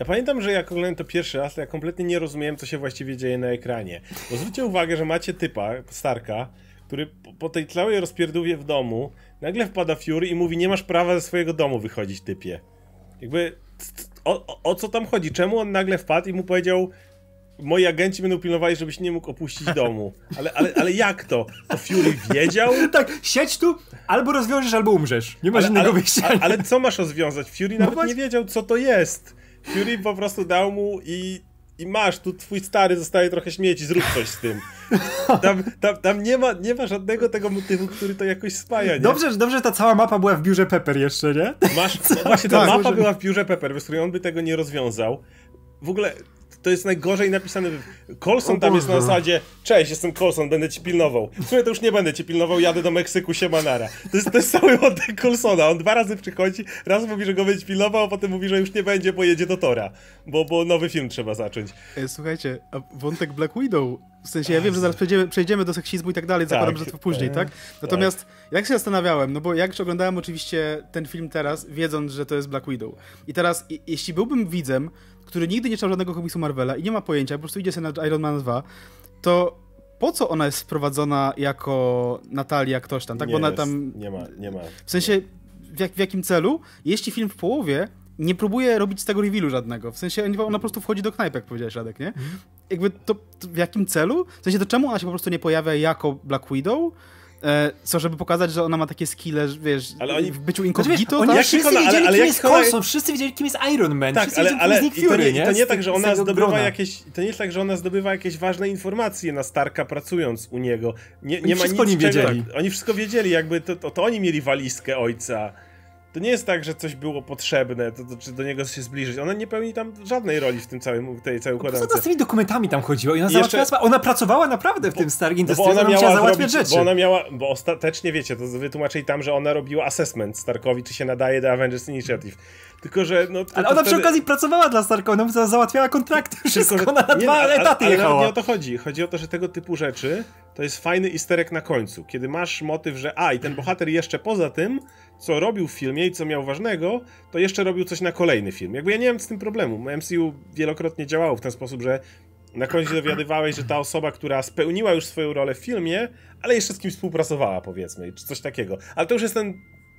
Ja pamiętam, że jak oglądałem to pierwszy raz, to ja kompletnie nie rozumiem, co się właściwie dzieje na ekranie. Bo zwróćcie uwagę, że macie typa, Starka, który po tej całej rozpierdówie w domu nagle wpada Fury i mówi, nie masz prawa ze swojego domu wychodzić, typie. Jakby, o, o, o co tam chodzi? Czemu on nagle wpadł i mu powiedział, moi agenci będą pilnowali, żebyś nie mógł opuścić domu. Ale, ale, ale jak to? To Fury wiedział? Tak, siedź tu, albo rozwiążesz, albo umrzesz. Nie masz ale, innego ale, wyjścia. Ale, ale, co masz rozwiązać? Fury no nawet no nie wiedział, co to jest. Fury po prostu dał mu i, i masz, tu twój stary zostaje trochę śmieci, zrób coś z tym. Tam, tam, tam, nie, ma, nie ma żadnego tego motywu, który to jakoś spaja, nie? Dobrze, że, dobrze ta cała mapa była w biurze Pepper jeszcze, nie? Masz, no właśnie ta tak, mapa może... była w biurze Pepper, bez której on by tego nie rozwiązał. W ogóle to jest najgorzej napisany. Colson tam jest na no. zasadzie, cześć, jestem Colson, będę ci pilnował. W sumie to już nie będę ci pilnował, jadę do Meksyku, siemanara. To jest, to jest cały oddech Colsona. On dwa razy przychodzi, raz mówi, że go będzie pilnował, a potem mówi, że już nie będzie, bo jedzie do Tora. Bo, bo nowy film trzeba zacząć. E, słuchajcie, a wątek Black Widow w sensie ja wiem, że zaraz przejdziemy, przejdziemy do seksizmu i tak dalej, tak. że to później, tak? tak. Natomiast tak. jak się zastanawiałem, no bo jak oglądałem oczywiście ten film teraz, wiedząc, że to jest Black Widow. I teraz, jeśli byłbym widzem, który nigdy nie czytał żadnego komiksu Marvela i nie ma pojęcia, po prostu idzie sobie na Iron Man 2, to po co ona jest wprowadzona jako Natalia ktoś tam, tak? Nie Bo ona jest, tam... Nie ma, nie ma. W sensie, w, jak, w jakim celu? Jeśli film w połowie nie próbuje robić z tego revealu żadnego. W sensie ona po prostu wchodzi do knajpek, powiedziałeś Radek, nie? Mhm. Jakby to, to, w jakim celu? W sensie to czemu ona się po prostu nie pojawia jako Black Widow? E, co, żeby pokazać, że ona ma takie skille, wiesz, ale oni... w byciu no incognito, znaczy, Wszyscy wiedzieli, ale, ale kim jest Coulson, ona... wszyscy wiedzieli, kim jest Iron Man, tak, wszyscy ale, wiedzieli, ale, kim jest Nick Fury, to nie, nie? To nie tak, że ona zdobywa jakieś, to nie jest tak, że ona zdobywa jakieś ważne informacje na Starka pracując u niego. Nie, nie oni ma wszystko nic, wiedzieli. Czego, tak, oni wszystko wiedzieli, jakby to, to, to oni mieli walizkę ojca to nie jest tak, że coś było potrzebne, to, to, czy do niego się zbliżyć. Ona nie pełni tam żadnej roli w tym całym, tej całej układance. Co z tymi dokumentami tam chodziło. i ona I jeszcze... ona pracowała naprawdę w bo, tym Stark Industries, no bo ona, miała załatwiać rzeczy. Bo ona miała, bo ostatecznie wiecie, to wytłumaczyli tam, że ona robiła assessment Starkowi, czy się nadaje do Avengers Initiative. Tylko, że. No, to, ale ona wtedy... przy okazji pracowała dla Starka, ona załatwiała kontrakty, wszystko, tylko, że... ona na dwa nie, etaty ale, ale jechała. nie o to chodzi. Chodzi o to, że tego typu rzeczy to jest fajny isterek na końcu, kiedy masz motyw, że a i ten bohater jeszcze poza tym, co robił w filmie i co miał ważnego, to jeszcze robił coś na kolejny film. Jakby ja nie mam z tym problemu. MCU wielokrotnie działało w ten sposób, że na końcu dowiadywałeś, że ta osoba, która spełniła już swoją rolę w filmie, ale jeszcze z współpracowała, powiedzmy, czy coś takiego. Ale to już jest ten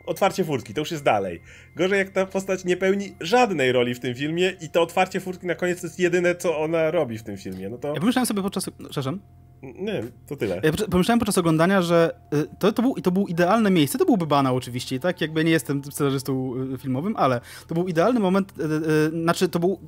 otwarcie furtki, to już jest dalej. Gorzej jak ta postać nie pełni żadnej roli w tym filmie i to otwarcie furtki na koniec jest jedyne, co ona robi w tym filmie. No to... Ja pomyślałem sobie podczas... Przepraszam. Nie, to tyle. Pomyślałem podczas oglądania, że y, to, to, był, to był idealne miejsce, to byłby banał oczywiście, tak jakby nie jestem scenarzystą y, filmowym, ale to był idealny moment, y, znaczy to, był,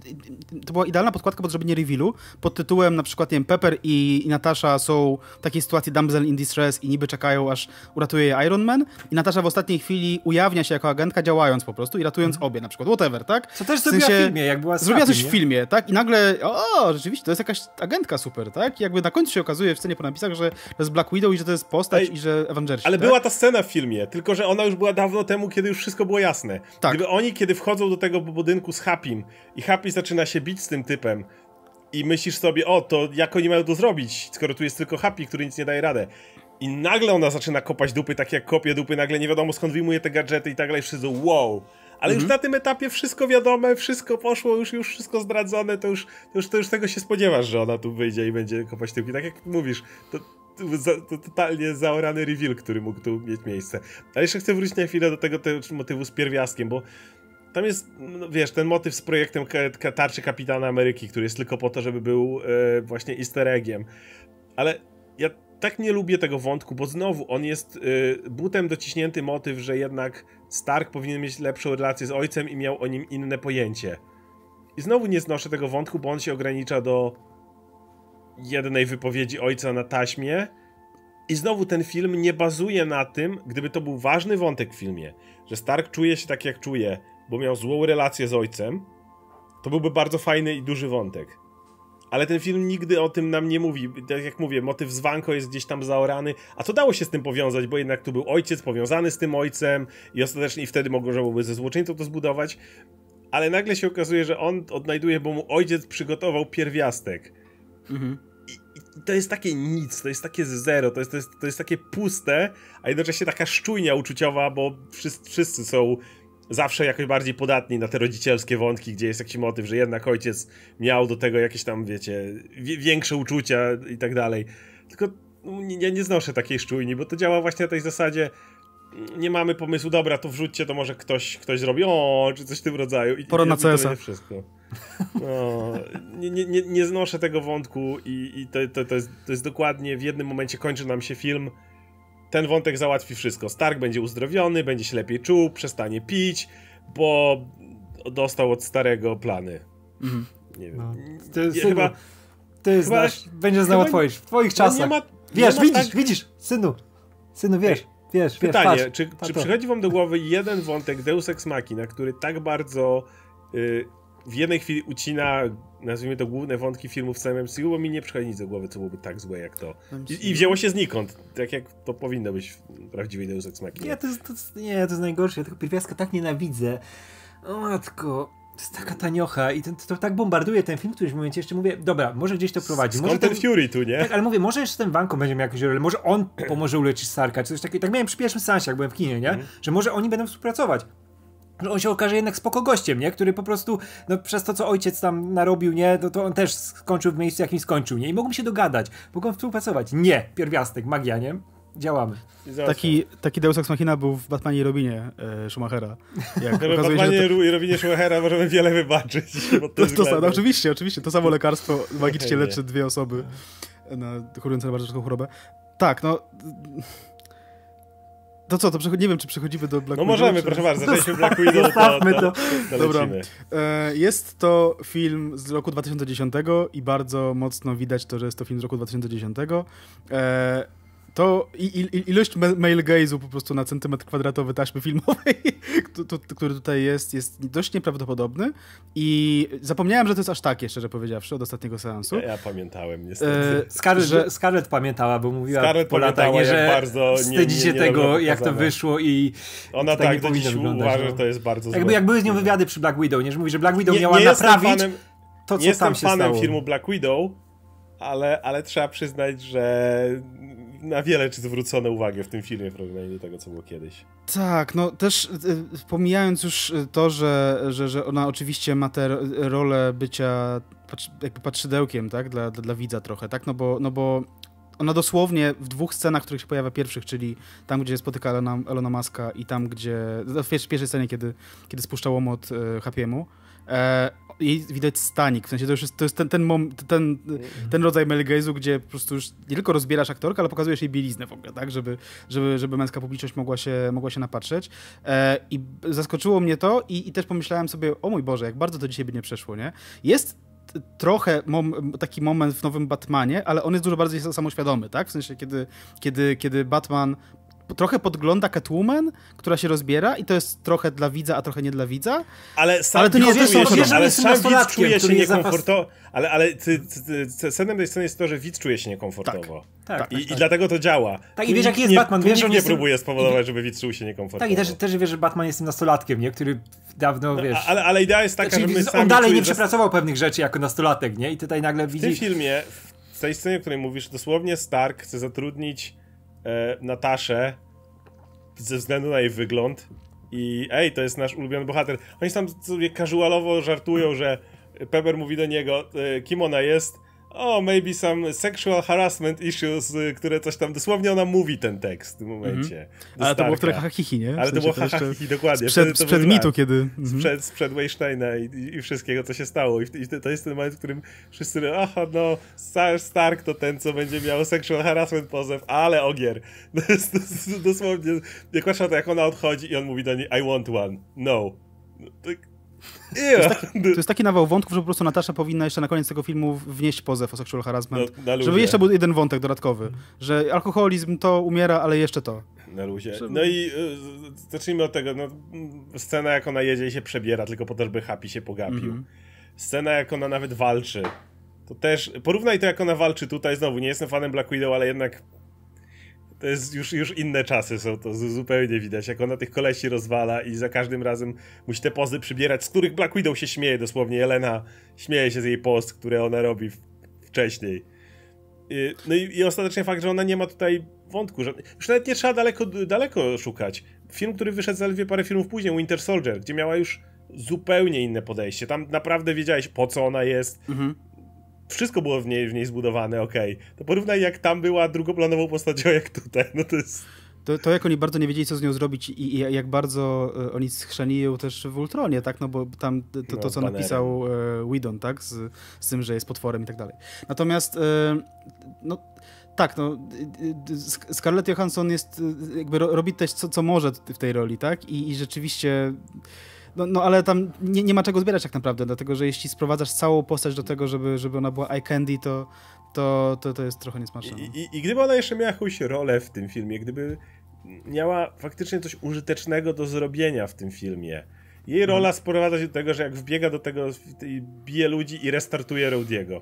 to była idealna podkładka pod zrobienie revealu pod tytułem na przykład, nie wiem, Pepper i, Natasza Natasha są w takiej sytuacji damsel in distress i niby czekają, aż uratuje je Iron Man i Natasha w ostatniej chwili ujawnia się jako agentka działając po prostu i ratując mhm. obie na przykład, whatever, tak? Co też w sensie, w filmie, jak była Zrobiła coś nie? w filmie, tak? I nagle, o, rzeczywiście, to jest jakaś agentka super, tak? I jakby na końcu się okazuje, pokazuje w scenie po napisach, że to jest Black Widow i że to jest postać Ej, i że Avengers. Ale tak? była ta scena w filmie, tylko że ona już była dawno temu, kiedy już wszystko było jasne. Tak. Gdyby oni, kiedy wchodzą do tego budynku z Happym i Happy zaczyna się bić z tym typem, i myślisz sobie, o, to jak oni mają to zrobić, skoro tu jest tylko Happy, który nic nie daje radę. I nagle ona zaczyna kopać dupy, tak jak kopie dupy, nagle nie wiadomo skąd wyjmuje te gadżety i tak dalej, wszyscy wow. Ale mhm. już na tym etapie wszystko wiadome, wszystko poszło, już, już wszystko zdradzone, to już, to już, to już tego się spodziewasz, że ona tu wyjdzie i będzie kopać tyłki. Tak jak mówisz, to, to totalnie zaorany reveal, który mógł tu mieć miejsce. Ale jeszcze chcę wrócić na chwilę do tego, tego motywu z pierwiastkiem, bo tam jest, no wiesz, ten motyw z projektem tarczy Kapitana Ameryki, który jest tylko po to, żeby był e, właśnie easter eggiem. Ale ja tak nie lubię tego wątku, bo znowu on jest y, butem dociśnięty motyw, że jednak Stark powinien mieć lepszą relację z ojcem i miał o nim inne pojęcie. I znowu nie znoszę tego wątku, bo on się ogranicza do jednej wypowiedzi ojca na taśmie. I znowu ten film nie bazuje na tym, gdyby to był ważny wątek w filmie, że Stark czuje się tak jak czuje, bo miał złą relację z ojcem, to byłby bardzo fajny i duży wątek ale ten film nigdy o tym nam nie mówi. Tak jak mówię, motyw zwanko jest gdzieś tam zaorany, a to dało się z tym powiązać, bo jednak tu był ojciec powiązany z tym ojcem i ostatecznie i wtedy mogło, że byłoby ze złoczyńcą to zbudować, ale nagle się okazuje, że on odnajduje, bo mu ojciec przygotował pierwiastek. Mhm. I, I to jest takie nic, to jest takie zero, to jest, to jest, to jest takie puste, a jednocześnie taka szczujnia uczuciowa, bo wszyscy, wszyscy są zawsze jakoś bardziej podatni na te rodzicielskie wątki, gdzie jest jakiś motyw, że jednak ojciec miał do tego jakieś tam, wiecie, większe uczucia i tak dalej. Tylko no, ja nie znoszę takiej szczujni, bo to działa właśnie na tej zasadzie nie mamy pomysłu, dobra, to wrzućcie, to może ktoś, ktoś zrobi o, czy coś w tym rodzaju. I, Pora na cs wszystko. No, nie, nie, nie znoszę tego wątku i, i to, to, to, jest, to jest dokładnie, w jednym momencie kończy nam się film, ten wątek załatwi wszystko. Stark będzie uzdrowiony, będzie się lepiej czuł, przestanie pić, bo dostał od starego plany. Mhm. Nie wiem. No. Ty, synu, chyba, ty znasz, będziesz znał twoich, w twoich no czasach. ma, wiesz, widzisz, tak... widzisz, synu, synu, wiesz. Ej. Wiesz, Pytanie, wiesz, czy, czy przychodzi wam do głowy jeden wątek Deus Ex Machina, który tak bardzo y, w jednej chwili ucina nazwijmy to główne wątki filmów w samym MCU, bo mi nie przychodzi nic do głowy, co byłoby tak złe jak to. I, I, wzięło się znikąd, tak jak to powinno być w prawdziwej Deus Ex Machina. Nie, to jest, to nie, to jest najgorsze, ja tego pierwiastka tak nienawidzę. O matko, to jest taka taniocha i ten, to, to tak bombarduje ten film w momencie, jeszcze mówię, dobra, może gdzieś to prowadzi. Skąd może ten, ten Fury tu, nie? Tak, ale mówię, może jeszcze ten Wanko będziemy jakoś, ale może on pomoże uleczyć Sarka, czy coś takiego. tak miałem przy pierwszym sensie, jak byłem w kinie, nie? Mm. Że może oni będą współpracować że no, on się okaże jednak spoko gościem, nie? Który po prostu, no przez to, co ojciec tam narobił, nie? No to on też skończył w miejscu, jakim skończył, nie? I mogą się dogadać, mogą współpracować. Nie, pierwiastek, magia, nie? Działamy. Taki, tak. taki Deus Ex Machina był w Batmanie i Robinie e, Schumachera. Jak Batmanie to... i Robinie Schumachera możemy wiele wybaczyć. To, to samo, no, oczywiście, oczywiście. To samo lekarstwo magicznie leczy dwie osoby na chorujące na bardzo rzadką chorobę. Tak, no to co, to nie wiem, czy przechodzimy do Black No możemy, proszę bardzo, zaczęliśmy Black Widow. Zostawmy to. to, to Dobra. E, jest to film z roku 2010 i bardzo mocno widać to, że jest to film z roku 2010 to ilość male gaze'u po prostu na centymetr kwadratowy taśmy filmowej, który tutaj jest, jest dość nieprawdopodobny i zapomniałem, że to jest aż tak, szczerze powiedziawszy, od ostatniego seansu. Ja, ja pamiętałem, e, niestety. E, Scarlett, że... Scarlett pamiętała, bo mówiła Scarlett po latach, że bardzo nie, nie tego, jak to wyszło i Ona tak, tak do dziś uważa, no. że to jest bardzo jakby, Jak były z nią wywiady przy Black Widow, nie? że mówi, że Black Widow nie, miała nie naprawić fanem, to, co tam się stało. Nie jestem fanem filmu Black Widow, ale, ale trzeba przyznać, że na wiele czy zwrócone uwagę w tym filmie w porównaniu do tego, co było kiedyś. Tak, no też y, y, pomijając już y, to, że, że, że ona oczywiście ma tę rolę bycia jakby patrzydełkiem, tak, dla, dla, dla widza trochę, tak, no bo, no bo ona dosłownie w dwóch scenach, w których się pojawia pierwszych, czyli tam, gdzie spotyka Elona, Elona Muska i tam, gdzie... No, w pierwszej scenie, kiedy, kiedy spuszcza łomot e, Happy'emu, jej widać stanik, w sensie to już jest, to jest ten, ten, mom, ten, ten rodzaj melgazu, gdzie po prostu już nie tylko rozbierasz aktorkę, ale pokazujesz jej bieliznę w ogóle, tak, żeby, żeby, żeby męska publiczność mogła się, mogła się napatrzeć e, i zaskoczyło mnie to i, i też pomyślałem sobie, o mój Boże, jak bardzo to dzisiaj by nie przeszło, nie? Jest trochę mom, taki moment w nowym Batmanie, ale on jest dużo bardziej samoświadomy, tak? W sensie, kiedy, kiedy, kiedy Batman trochę podgląda Catwoman, która się rozbiera i to jest trochę dla widza, a trochę nie dla widza. Ale, sam ale to nie jest też się, ale sam widz czuje się niekomfortowo. Ale, ale ty, ty, ty, sednem tej sceny jest to, że widz czuje się niekomfortowo. Tak, tak, I, tak, i tak. dlatego to działa. Tak, tu i wiesz, jaki jest nie, Batman. Wiesz, nie próbuje spowodować, żeby widz czuł się niekomfortowo. Tak, i też, też wiesz, że Batman jest tym nastolatkiem, nie? Który dawno, no, wiesz... Ale, ale idea jest taka, znaczy, że my sami... On dalej nie przepracował pewnych rzeczy jako nastolatek, nie? I tutaj nagle widzi... W tym filmie, w tej scenie, o której mówisz, dosłownie Stark chce zatrudnić E, Nataszę ze względu na jej wygląd i ej, to jest nasz ulubiony bohater. Oni tam sobie casualowo żartują, że Pepper mówi do niego, e, kim ona jest, oh, maybe some sexual harassment issues, y, które coś tam, dosłownie ona mówi ten tekst w momencie. Mm-hmm. Ale to było w trochę hakichi, nie? W Ale to było hakichi, dokładnie. Sprzed, sprzed mitu, tak. kiedy... Mhm. Sprzed, sprzed Weinsteina i, i, wszystkiego, co się stało. I, i to jest ten moment, w którym wszyscy aha, no, Stark to ten, co będzie miał sexual harassment pozew, ale ogier. Dosłownie, jak to jak ona odchodzi i on mówi do niej, I want one. No. no tak, Yeah. To, jest taki, to jest taki nawał wątków, że po prostu Natasza powinna jeszcze na koniec tego filmu wnieść pozew o sexual harassment. Na, no, na żeby jeszcze był jeden wątek dodatkowy, że alkoholizm to umiera, ale jeszcze to. Na luzie. Żeby... No i y, zacznijmy od tego, no, scena jak ona jedzie i się przebiera tylko po to, żeby Happy się pogapił. Mm -hmm. Scena jak ona nawet walczy. To też, porównaj to jak ona walczy tutaj, znowu nie jestem fanem Black Widow, ale jednak to jest już, już inne czasy są, to zupełnie widać, jak ona tych kolesi rozwala i za każdym razem musi te pozy przybierać, z których Black Widow się śmieje dosłownie, Elena śmieje się z jej post, które ona robi wcześniej. No i, i ostatecznie fakt, że ona nie ma tutaj wątku, że już nawet nie trzeba daleko, daleko szukać. Film, który wyszedł zaledwie parę filmów później, Winter Soldier, gdzie miała już zupełnie inne podejście. Tam naprawdę wiedziałeś, po co ona jest, mhm wszystko było w niej, w niej zbudowane, okej. Okay. To porównaj, jak tam była drugoplanową postacią, jak tutaj. No to jest... To, to, jak oni bardzo nie wiedzieli, co z nią zrobić i, i jak bardzo e, oni schrzanili też w Ultronie, tak? No bo tam to, no, to, co napisał e, Widon, tak? Z, z, tym, że jest potworem i tak dalej. Natomiast, e, no tak, no Scarlett Johansson jest, jakby robi też co, co może w tej roli, tak? I, i rzeczywiście no, no ale tam nie, nie, ma czego zbierać tak naprawdę, dlatego że jeśli sprowadzasz całą postać do tego, żeby, żeby ona była eye candy, to, to, to, to jest trochę niesmaczne. I, no. i, I gdyby ona jeszcze miała jakąś rolę w tym filmie, gdyby miała faktycznie coś użytecznego do zrobienia w tym filmie, jej no. rola sprowadza się do tego, że jak wbiega do tego, bije ludzi i restartuje Rodiego.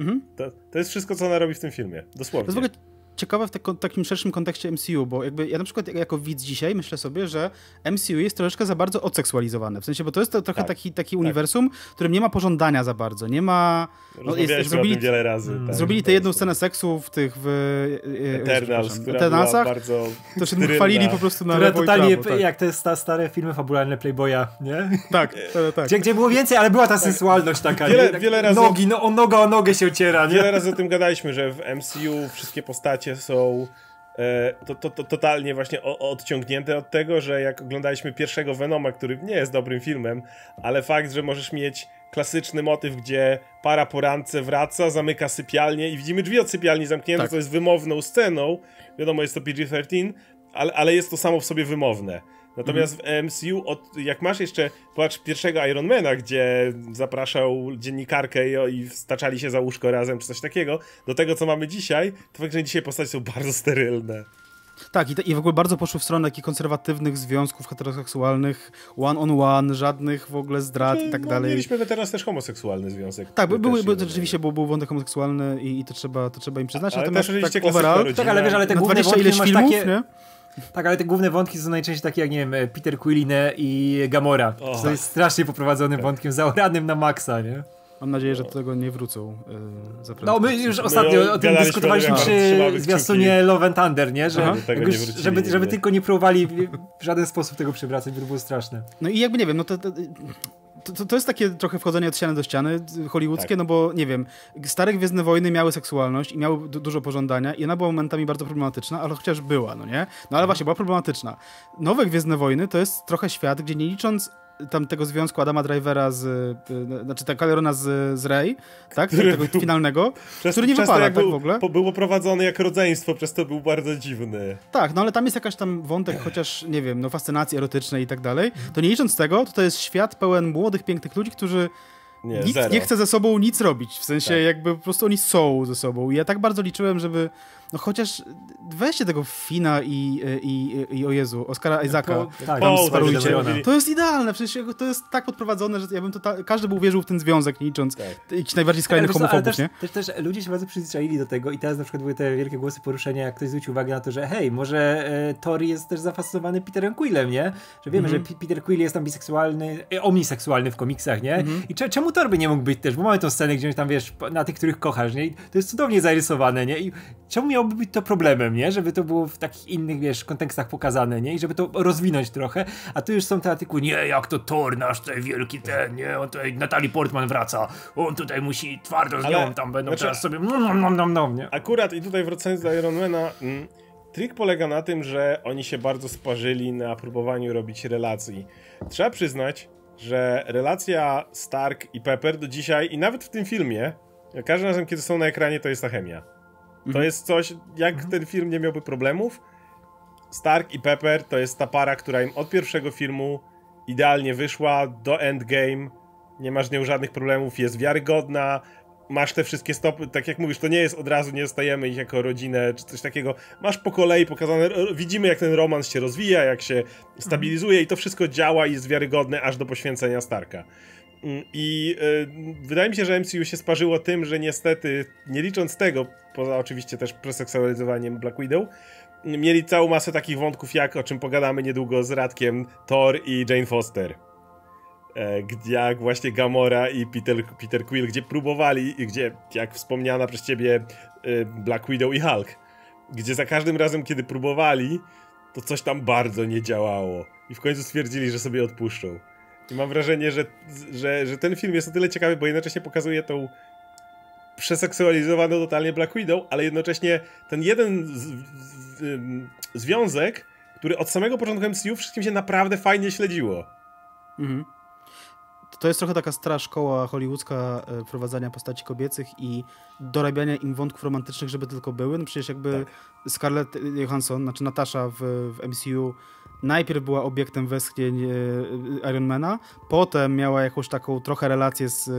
Mhm. To, to jest wszystko, co ona robi w tym filmie. Dosłownie ciekawe w tak, takim szerszym kontekście MCU, bo jakby ja na przykład jako widz dzisiaj myślę sobie, że MCU jest troszeczkę za bardzo odseksualizowane, w sensie, bo to jest to trochę tak, taki, taki tak. uniwersum, którym nie ma pożądania za bardzo, nie ma... No, jest, zrobili, wiele razy. Mm. Tak, zrobili tę jedną scenę seksu w tych... W, e, e, Eternals, Eternalsach, To się chwalili po prostu na Które totalnie, prawo, tak. jak te sta, stare filmy fabularne Playboya, nie? Tak, tak. Gdzie, gdzie było więcej, ale była ta sensualność taka, wiele, nie? Tak, wiele razy, nogi, no, o noga o nogę się ociera, nie? Wiele razy o tym gadaliśmy, że w MCU wszystkie postacie postacie są e, to, to, to, totalnie właśnie odciągnięte od tego, że jak oglądaliśmy pierwszego Venoma, który nie jest dobrym filmem, ale fakt, że możesz mieć klasyczny motyw, gdzie para po wraca, zamyka sypialnię i widzimy drzwi od sypialni zamknięte, tak. co jest wymowną sceną, wiadomo jest to PG-13, ale, ale jest to samo w sobie wymowne Natomiast mm. w MCU, od, jak masz jeszcze, płacz pierwszego Ironmana, gdzie zapraszał dziennikarkę i, i staczali się za łóżko razem, czy coś takiego, do tego, co mamy dzisiaj, to fakt, że dzisiaj postacie są bardzo sterylne. Tak, i, te, i w ogóle bardzo poszły w stronę takich konserwatywnych związków heteroseksualnych, one on one, żadnych w ogóle zdrad i tak no, dalej. Mieliśmy teraz też homoseksualny związek. Tak, by, były, by, rzeczywiście, bo był wątek homoseksualny i, i, to, trzeba, to trzeba im przyznać. A, ale Natomiast, też tak, overall, tak, ale wiesz, ale te no, 20 ileś filmów, takie... nie? Tak, ale te główne wątki są najczęściej takie jak, nie wiem, e, Peter Quilline i Gamora. Oh. To jest strasznie poprowadzonym tak. wątkiem, zaoranym na maksa, nie? Mam nadzieję, że do tego nie wrócą yy, No my już ostatnio my o tym dyskutowaliśmy przy zwiastunie Love and Thunder, nie? Że już, żeby, żeby tylko nie próbowali w żaden sposób tego przywracać, by było straszne. No i jakby nie wiem, no to, to to, to jest takie trochę wchodzenie od ściany do ściany hollywoodzkie, tak. no bo nie wiem, stare Gwiezdne Wojny miały seksualność i miały du dużo pożądania i ona była momentami bardzo problematyczna, ale chociaż była, no nie? No ale mhm. właśnie, była problematyczna. Nowe Gwiezdne Wojny to jest trochę świat, gdzie nie licząc tamtego związku Adama Drivera z, y, y, znaczy tak, Calerona z, z Rey, tak? Który tego był, finalnego, przez, który nie wypada tak był, w ogóle. Po, było prowadzone jak rodzeństwo, przez to był bardzo dziwny. Tak, no ale tam jest jakaś tam wątek, chociaż nie wiem, no fascynacji erotycznej i tak dalej. To nie licząc tego, to to jest świat pełen młodych, pięknych ludzi, którzy nie, nikt nie chce ze sobą nic robić. W sensie tak. jakby po prostu oni są ze sobą. I ja tak bardzo liczyłem, żeby no chociaż weźcie tego Fina i, i, i, i o Jezu, Oscara Isaaca. Po, tak, po, To jest idealne, przecież to jest tak podprowadzone, że ja bym to ta, każdy był uwierzył w ten związek, nie licząc tak. najbardziej skrajnych tak, homofobów, też, nie? Też, też ludzie się bardzo przyzwyczaili do tego i teraz na przykład były te wielkie głosy poruszenia, jak ktoś zwrócił uwagę na to, że hej, może e, Tori jest też zafascynowany Peterem Quillem, nie? Że wiemy, mm -hmm. że Peter Quill jest tam biseksualny, e, w komiksach, nie? Mm -hmm. I czemu czemu Torby nie mógł być też? Bo mamy tą scenę, gdzie tam, wiesz, na tych, których kochasz, nie? I to jest cudownie zarysowane, nie? I czemu miałoby być to problemem, nie? Żeby to było w takich innych, wiesz, kontekstach pokazane, nie? I żeby to rozwinąć trochę, a tu już są te artykuły, nie, jak to Thor, nasz ten wielki ten, nie? On tutaj, Natalie Portman wraca, on tutaj musi twardo z nią, Ale, tam będą znaczy, teraz sobie nom, nom, nom, nom, nie? Akurat i tutaj wracając do Ironmana... Mm, Trik polega na tym, że oni się bardzo sparzyli na próbowaniu robić relacji. Trzeba przyznać, że relacja Stark i Pepper do dzisiaj i nawet w tym filmie, każdym razem kiedy są na ekranie, to jest ta chemia. To jest coś, jak mhm. ten film nie miałby problemów. Stark i Pepper to jest ta para, która im od pierwszego filmu idealnie wyszła do endgame. Nie masz z nią żadnych problemów, jest wiarygodna. Masz te wszystkie stopy, tak jak mówisz, to nie jest od razu, nie stajemy ich jako rodzinę czy coś takiego. Masz po kolei pokazane, widzimy jak ten romans się rozwija, jak się stabilizuje i to wszystko działa i jest wiarygodne aż do poświęcenia Starka. Mm, I y, wydaje mi się, że MCU się sparzyło tym, że niestety, nie licząc tego, poza oczywiście też preseksualizowaniem Black Widow, mieli całą masę takich wątków, jak o czym pogadamy niedługo z Radkiem, Thor i Jane Foster. E, jak właśnie Gamora i Peter, Peter Quill, gdzie próbowali i gdzie, jak wspomniana przez ciebie, y, Black Widow i Hulk. Gdzie za każdym razem, kiedy próbowali, to coś tam bardzo nie działało. I w końcu stwierdzili, że sobie odpuszczą. I mam wrażenie, że, że, że ten film jest o tyle ciekawy, bo jednocześnie pokazuje tą przeseksualizowaną totalnie Black Widow, ale jednocześnie ten jeden z, z, związek, który od samego początku MCU wszystkim się naprawdę fajnie śledziło. Mhm. To jest trochę taka stara szkoła hollywoodzka e, wprowadzania postaci kobiecych i dorabiania im wątków romantycznych, żeby tylko były. No przecież jakby tak. Scarlett Johansson, znaczy Natasza w, w MCU najpierw była obiektem westchnień e, Ironmana, potem miała jakąś taką trochę relację z, e,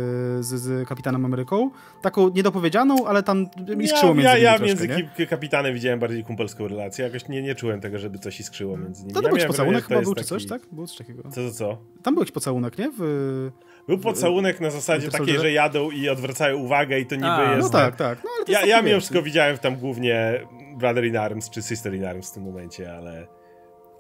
z, z Kapitanem Ameryką, taką niedopowiedzianą, ale tam iskrzyło ja, między nimi Ja, ja troszkę, między nie? Kapitanem widziałem bardziej kumpelską relację, jakoś nie, nie czułem tego, żeby coś iskrzyło między nimi. To, to ja był jakiś pocałunek chyba był, czy coś, taki... tak? Było coś takiego. Co, co, co? Tam był jakiś pocałunek, nie? W... Był pocałunek na zasadzie takiej, że jadą i odwracają uwagę i to niby A, jest... No tak, tak. tak. No, ja ja mimo wszystko widziałem tam głównie Brother in Arms czy Sister in Arms w tym momencie, ale...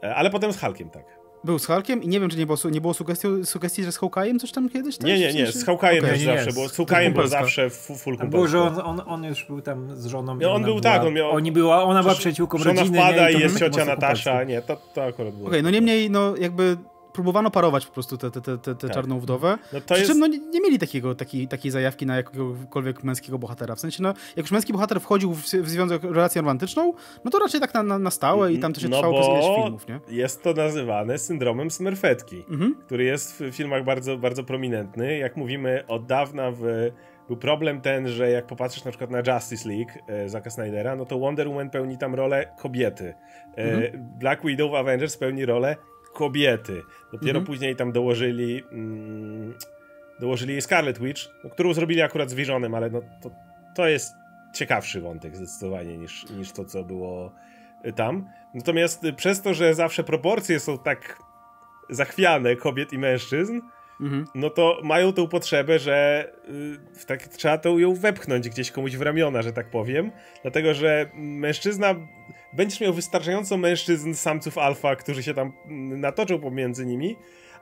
E, ale potem z Hulkiem, tak. Był z Hulkiem i nie wiem, czy nie było, nie było sugestii, sugestii, że z Hulkiem coś tam kiedyś? Też, nie, nie, nie, z Hulkiem okay, też zawsze jest. Z Hulkiem był zawsze full kumpelska. Było, że on, on, on, już był tam z żoną. No, on był, była, tak, on miał... Oni była, ona była przyjaciółką rodziny. Żona wpada nie, i jest ciocia Natasza, nie, to, to akurat było. Okej, okay, no niemniej, no jakby próbowano parować po prostu tę te, te, te, te tak. czarną wdowę. No Przy jest... czym no, nie, nie, mieli takiego, taki, takiej zajawki na jakiegokolwiek męskiego bohatera. W sensie, no, jak już męski bohater wchodził w, w związek, relację romantyczną, no to raczej tak na, na, na stałe i tam to się no trwało przez ileś filmów, nie? jest to nazywane syndromem smerfetki, mhm. który jest w filmach bardzo, bardzo prominentny. Jak mówimy od dawna w był problem ten, że jak popatrzysz na przykład na Justice League e, Zacka Snydera, no to Wonder Woman pełni tam rolę kobiety. E, mhm. Black Widow w Avengers pełni rolę kobiety. Dopiero mhm. później tam dołożyli. Mm, dołożyli Scarlet Witch, no, którą zrobili akurat z ale no to, to jest ciekawszy wątek zdecydowanie niż, niż to, co było y, tam. Natomiast y, przez to, że zawsze proporcje są tak zachwiane kobiet i mężczyzn, mhm. no to mają tą potrzebę, że y, tak, trzeba to ją wepchnąć gdzieś komuś w ramiona, że tak powiem. Dlatego, że mężczyzna, będziesz miał wystarczająco mężczyzn, samców alfa, którzy się tam mm, natoczą pomiędzy nimi,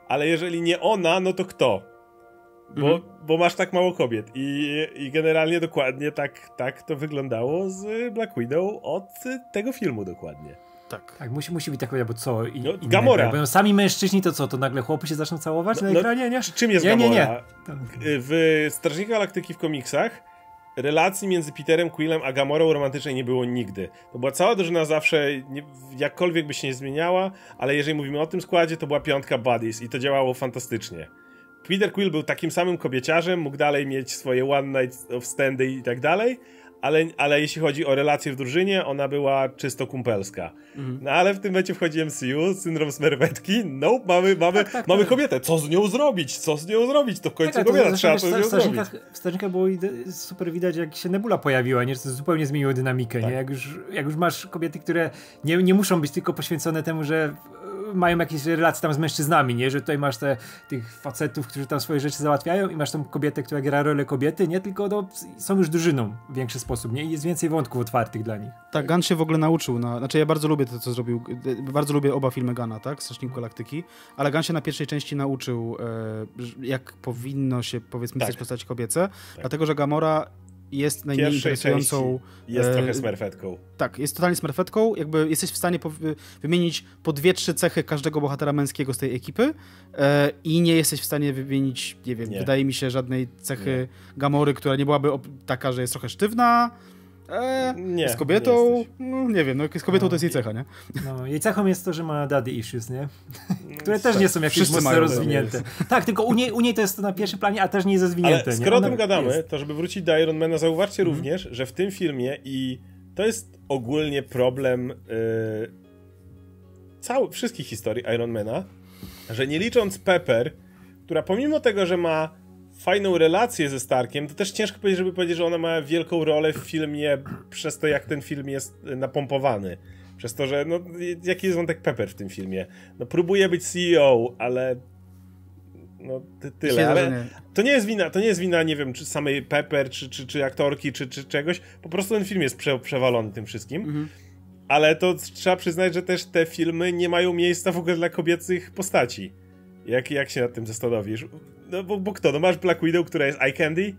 ale jeżeli nie ona, no to kto? bo, mhm. bo masz tak mało kobiet. I, I generalnie dokładnie tak, tak to wyglądało z Black Widow od tego filmu dokładnie. Tak. Tak, musi, musi być tak powiedział, bo co? I, no, Gamora. Bo sami mężczyźni to co? To nagle chłopy się zaczną całować no, na no, ekranie, nie? Czym jest nie, Gamora? Nie, nie. Y, w Strażnikach Galaktyki w komiksach relacji między Peterem Quillem a Gamorą romantycznej nie było nigdy. To była cała drużyna zawsze, nie, jakkolwiek by się nie zmieniała, ale jeżeli mówimy o tym składzie, to była piątka buddies i to działało fantastycznie. Peter Quill był takim samym kobieciarzem, mógł dalej mieć swoje one night of standy i tak dalej, ale, ale jeśli chodzi o relacje w drużynie, ona była czysto kumpelska. Mhm. No ale w tym momencie wchodzi MCU, syndrom smerwetki, no nope, mamy, tak, mamy, tak, tak, mamy tak. kobietę, co z nią zrobić, co z nią zrobić, to w końcu tak, kobieta, znaczy, trzeba to zrobić. W Starzykach było super widać, jak się Nebula pojawiła, nie? To zupełnie zmieniło dynamikę, nie? Tak. Jak już, jak już masz kobiety, które nie, nie muszą być tylko poświęcone temu, że mają jakieś relacje tam z mężczyznami, nie? Że tutaj masz te, tych facetów, którzy tam swoje rzeczy załatwiają i masz tą kobietę, która gra rolę kobiety, nie? Tylko no, są już drużyną w większy sposób, nie? I jest więcej wątków otwartych dla nich. Tak, Gun się w ogóle nauczył. Na, znaczy ja bardzo lubię to, co zrobił, bardzo lubię oba filmy Gana, tak? Strażników Galaktyki, ale Gun się na pierwszej części nauczył, e, jak powinno się, powiedzmy, tak. pisać tak. postaci kobiece, tak. dlatego, że Gamora jest najmniej Pierwszej interesującą... Jest e, trochę smerfetką. Tak, jest totalnie smerfetką. Jakby jesteś w stanie po, wymienić po dwie, trzy cechy każdego bohatera męskiego z tej ekipy e, i nie jesteś w stanie wymienić, nie wiem, nie. wydaje mi się, żadnej cechy nie. Gamory, która nie byłaby taka, że jest trochę sztywna, Eee, nie. Z kobietą? Nie no, nie wiem, no, z kobietą no, to jest jej no, cecha, nie? No, jej cechą jest to, że ma daddy issues, nie? Mm, Które też tak, nie są jakieś Wszyscy mocno rozwinięte. Tak, tylko u niej, u niej to jest to na pierwszym planie, a też nie jest rozwinięte. Ale skoro o tym gadamy, jest. to żeby wrócić do Ironmana, zauważcie mhm. również, że w tym filmie i to jest ogólnie problem yy, cały, wszystkich historii Ironmana, że nie licząc Pepper, która pomimo tego, że ma fajną relację ze Starkiem, to też ciężko powiedzieć, żeby powiedzieć, że ona ma wielką rolę w filmie przez to, jak ten film jest e, napompowany. Przez to, że no, jaki jest wątek Pepper w tym filmie? No próbuje być CEO, ale no ty, tyle, ale to nie jest wina, to nie jest wina, nie wiem, czy samej Pepper, czy, czy, czy aktorki, czy, czy czegoś, po prostu ten film jest prze, przewalony tym wszystkim. Mhm. Ale to trzeba przyznać, że też te filmy nie mają miejsca w ogóle dla kobiecych postaci. Jak, jak się nad tym zastanowisz? no bo, bo kto, no masz Black Widow, która jest eye candy,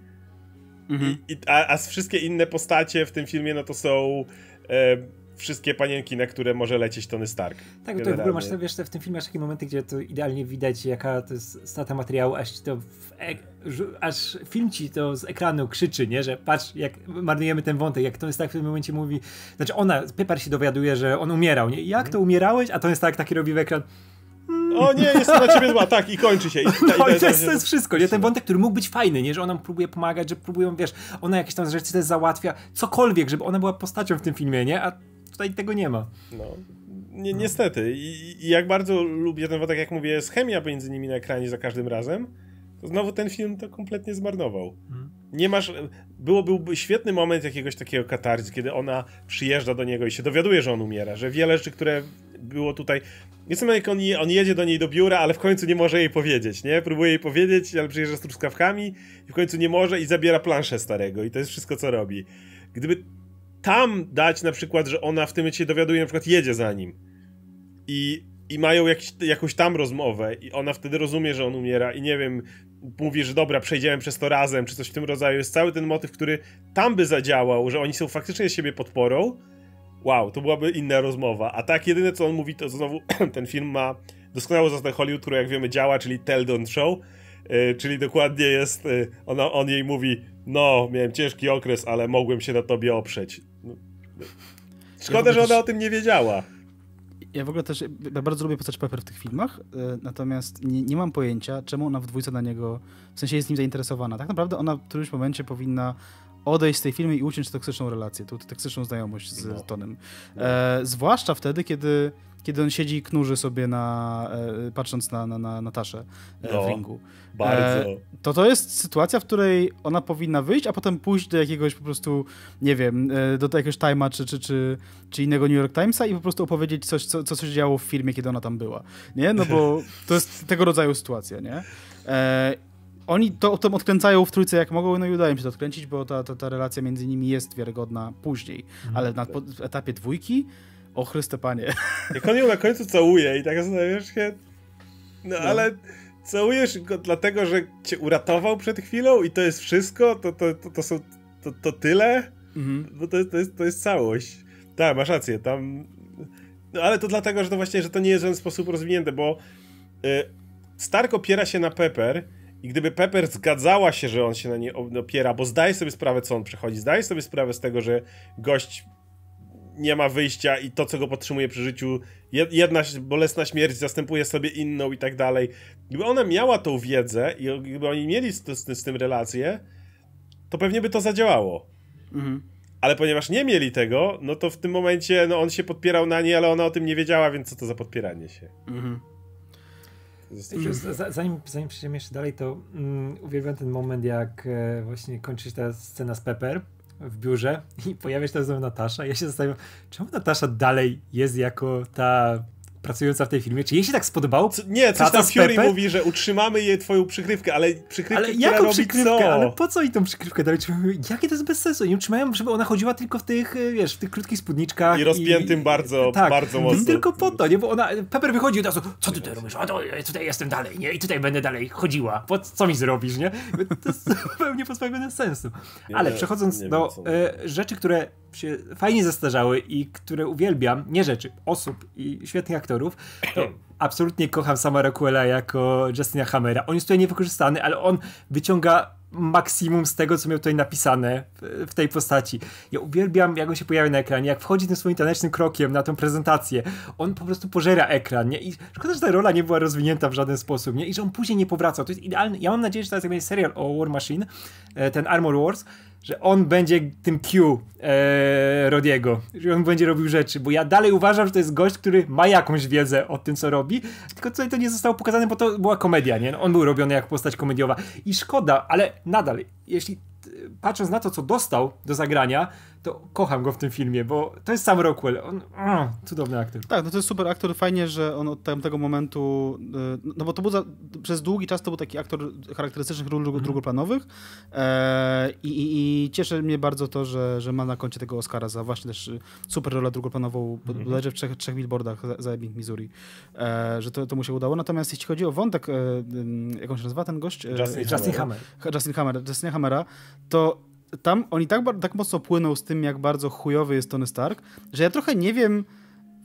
mhm. i, a, a wszystkie inne postacie w tym filmie, no to są... E, wszystkie panienki, na które może lecieć Tony Stark. Tak, to w ogóle masz, wiesz, w tym filmie masz takie momenty, gdzie to idealnie widać, jaka to jest strata materiału, aż to e aż film ci to z ekranu krzyczy, nie, że patrz, jak marnujemy ten wątek, jak to jest tak w tym momencie mówi, znaczy ona, Pepper się dowiaduje, że on umierał, nie, jak to mhm. umierałeś, a to jest tak taki robi w ekran, o nie, jestem na ciebie zła, tak, i kończy się. I, no i to, jest, to jest wszystko, nie? Ten wątek, który mógł być fajny, nie? Że ona próbuje pomagać, że próbują, wiesz, ona jakieś tam rzeczy też załatwia, cokolwiek, żeby ona była postacią w tym filmie, nie? A tutaj tego nie ma. No. Ni niestety. I, I, jak bardzo lubię ten wątek, jak mówię, jest chemia między nimi na ekranie za każdym razem to znowu ten film to kompletnie zmarnował. Mhm. Nie masz. Byłoby świetny moment jakiegoś takiego katarzy, kiedy ona przyjeżdża do niego i się dowiaduje, że on umiera, że wiele rzeczy, które było tutaj. wiem, jak on, on jedzie do niej do biura, ale w końcu nie może jej powiedzieć, nie? Próbuje jej powiedzieć, ale przyjeżdża z truskawkami i w końcu nie może i zabiera planszę starego i to jest wszystko, co robi. Gdyby tam dać na przykład, że ona w tym momencie dowiaduje, na przykład jedzie za nim i i mają jakiś, jakąś tam rozmowę i ona wtedy rozumie, że on umiera i nie wiem, mówi, że dobra, przejdziemy przez to razem, czy coś w tym rodzaju. Jest cały ten motyw, który tam by zadziałał, że oni są faktycznie z siebie podporą. Wow, to byłaby inna rozmowa. A tak, jedyne co on mówi, to znowu ten film ma doskonałą zasadę Hollywood, która jak wiemy działa, czyli tell don't show, yy, czyli dokładnie jest, yy, ona, on jej mówi, no, miałem ciężki okres, ale mogłem się na tobie oprzeć. no. Szkoda, ja że ona o tym nie wiedziała. Ja w ogóle też ja bardzo lubię postać Pepper w tych filmach, y, natomiast nie, nie, mam pojęcia, czemu ona w dwójce na niego, w sensie jest nim zainteresowana. Tak naprawdę ona w którymś momencie powinna odejść z tej filmy i uciąć toksyczną relację, tą toksyczną znajomość z no. Tonem. E, zwłaszcza wtedy, kiedy kiedy on siedzi i knurzy sobie na, e, patrząc na, na, na, na taszę e, no, w ringu. Bardzo. E, to to jest sytuacja, w której ona powinna wyjść, a potem pójść do jakiegoś po prostu, nie wiem, do jakiegoś Time'a czy, czy, czy, czy innego New York Timesa i po prostu opowiedzieć coś, co, co się działo w firmie, kiedy ona tam była. Nie? No bo to jest tego rodzaju sytuacja, nie? oni to, to odkręcają w trójce jak mogą, no i udaje się to odkręcić, bo ta, ta, ta relacja między nimi jest wiarygodna później, mhm. ale na etapie dwójki o Chryste Panie. Jak on ją na końcu całuje i tak zastanawiasz się, no, no. ale całujesz go dlatego, że cię uratował przed chwilą i to jest wszystko, to, to, to, to są, to, to tyle, mhm. bo to, to, jest, to jest całość. Tak, masz rację, tam... No ale to dlatego, że to właśnie, że to nie jest w żaden sposób rozwinięte, bo y, Stark opiera się na Pepper, i gdyby Pepper zgadzała się, że on się na nie opiera, bo zdaje sobie sprawę, co on przechodzi, zdaje sobie sprawę z tego, że gość nie ma wyjścia i to, co go podtrzymuje przy życiu, jedna bolesna śmierć zastępuje sobie inną i tak dalej. Gdyby ona miała tą wiedzę i gdyby oni mieli z, z, z tym relację, to pewnie by to zadziałało. Mhm. Ale ponieważ nie mieli tego, no to w tym momencie no, on się podpierał na niej, ale ona o tym nie wiedziała, więc co to za podpieranie się? Mhm. Zanim, zanim przejdziemy jeszcze dalej, to mm, uwielbiam ten moment, jak e, właśnie kończy się ta scena z Pepper, w biurze i pojawia się tam znowu Natasza. Ja się zastanawiam, czemu Natasza dalej jest jako ta pracująca w tej firmie, czy jej się tak spodobało? Co, nie, coś tam Fury Pepe? mówi, że utrzymamy jej twoją przykrywkę, ale przykrywkę, ale jaką robi przykrywkę? Co? Ale po co i tą przykrywkę Jakie to jest bez sensu? I utrzymają, żeby ona chodziła tylko w tych, e, wiesz, w tych krótkich spódniczkach. I rozpiętym i, bardzo, e, tak, bardzo mocno. tylko po to, nie? Bo ona, Pepper wychodzi od razu, co ty tutaj robisz? A to, ja tutaj jestem dalej, nie? I tutaj będę dalej chodziła. Po, co mi zrobisz, nie? To jest zupełnie pozbawione sensu. Ale przechodząc do e, rzeczy, które się fajnie zastarzały i które uwielbiam, nie rzeczy, osób i świetnych aktorów, to absolutnie kocham sama Rockwella jako Justina Hammera. On jest tutaj niewykorzystany, ale on wyciąga maksimum z tego, co miał tutaj napisane w, w, tej postaci. Ja uwielbiam, jak on się pojawia na ekranie, jak wchodzi tym swoim tanecznym krokiem na tą prezentację. On po prostu pożera ekran, nie? I szkoda, że ta rola nie była rozwinięta w żaden sposób, nie? I że on później nie powraca. To jest idealny. Ja mam nadzieję, że teraz jak będzie serial o War Machine, e, ten Armor Wars, że on będzie tym Q e, Rodiego, że on będzie robił rzeczy, bo ja dalej uważam, że to jest gość, który ma jakąś wiedzę o tym, co robi, tylko tutaj to nie zostało pokazane, bo to była komedia, nie? No, on był robiony jak postać komediowa i szkoda, ale nadal, jeśli patrząc na to, co dostał do zagrania, to kocham go w tym filmie, bo to jest sam Rockwell. On, mm, cudowny aktor. Tak, no to jest super aktor. Fajnie, że on od tamtego momentu, y, no bo to był za, przez długi czas to był taki aktor charakterystycznych ról mm. drugoplanowych e, i, i, cieszy mnie bardzo to, że, że ma na koncie tego Oscara za właśnie też super rolę drugoplanową. Mm. Leży w trzech, trzech billboardach za, Ebbing, Missouri, e, że to, to mu się udało. Natomiast jeśli chodzi o wątek, e, y, y, jak on się nazywa ten gość? E, Justin, Justin Hammer. Hammer. Justin Hammer. Justin Hammera, to tam oni tak, tak mocno płynął z tym, jak bardzo chujowy jest Tony Stark, że ja trochę nie wiem,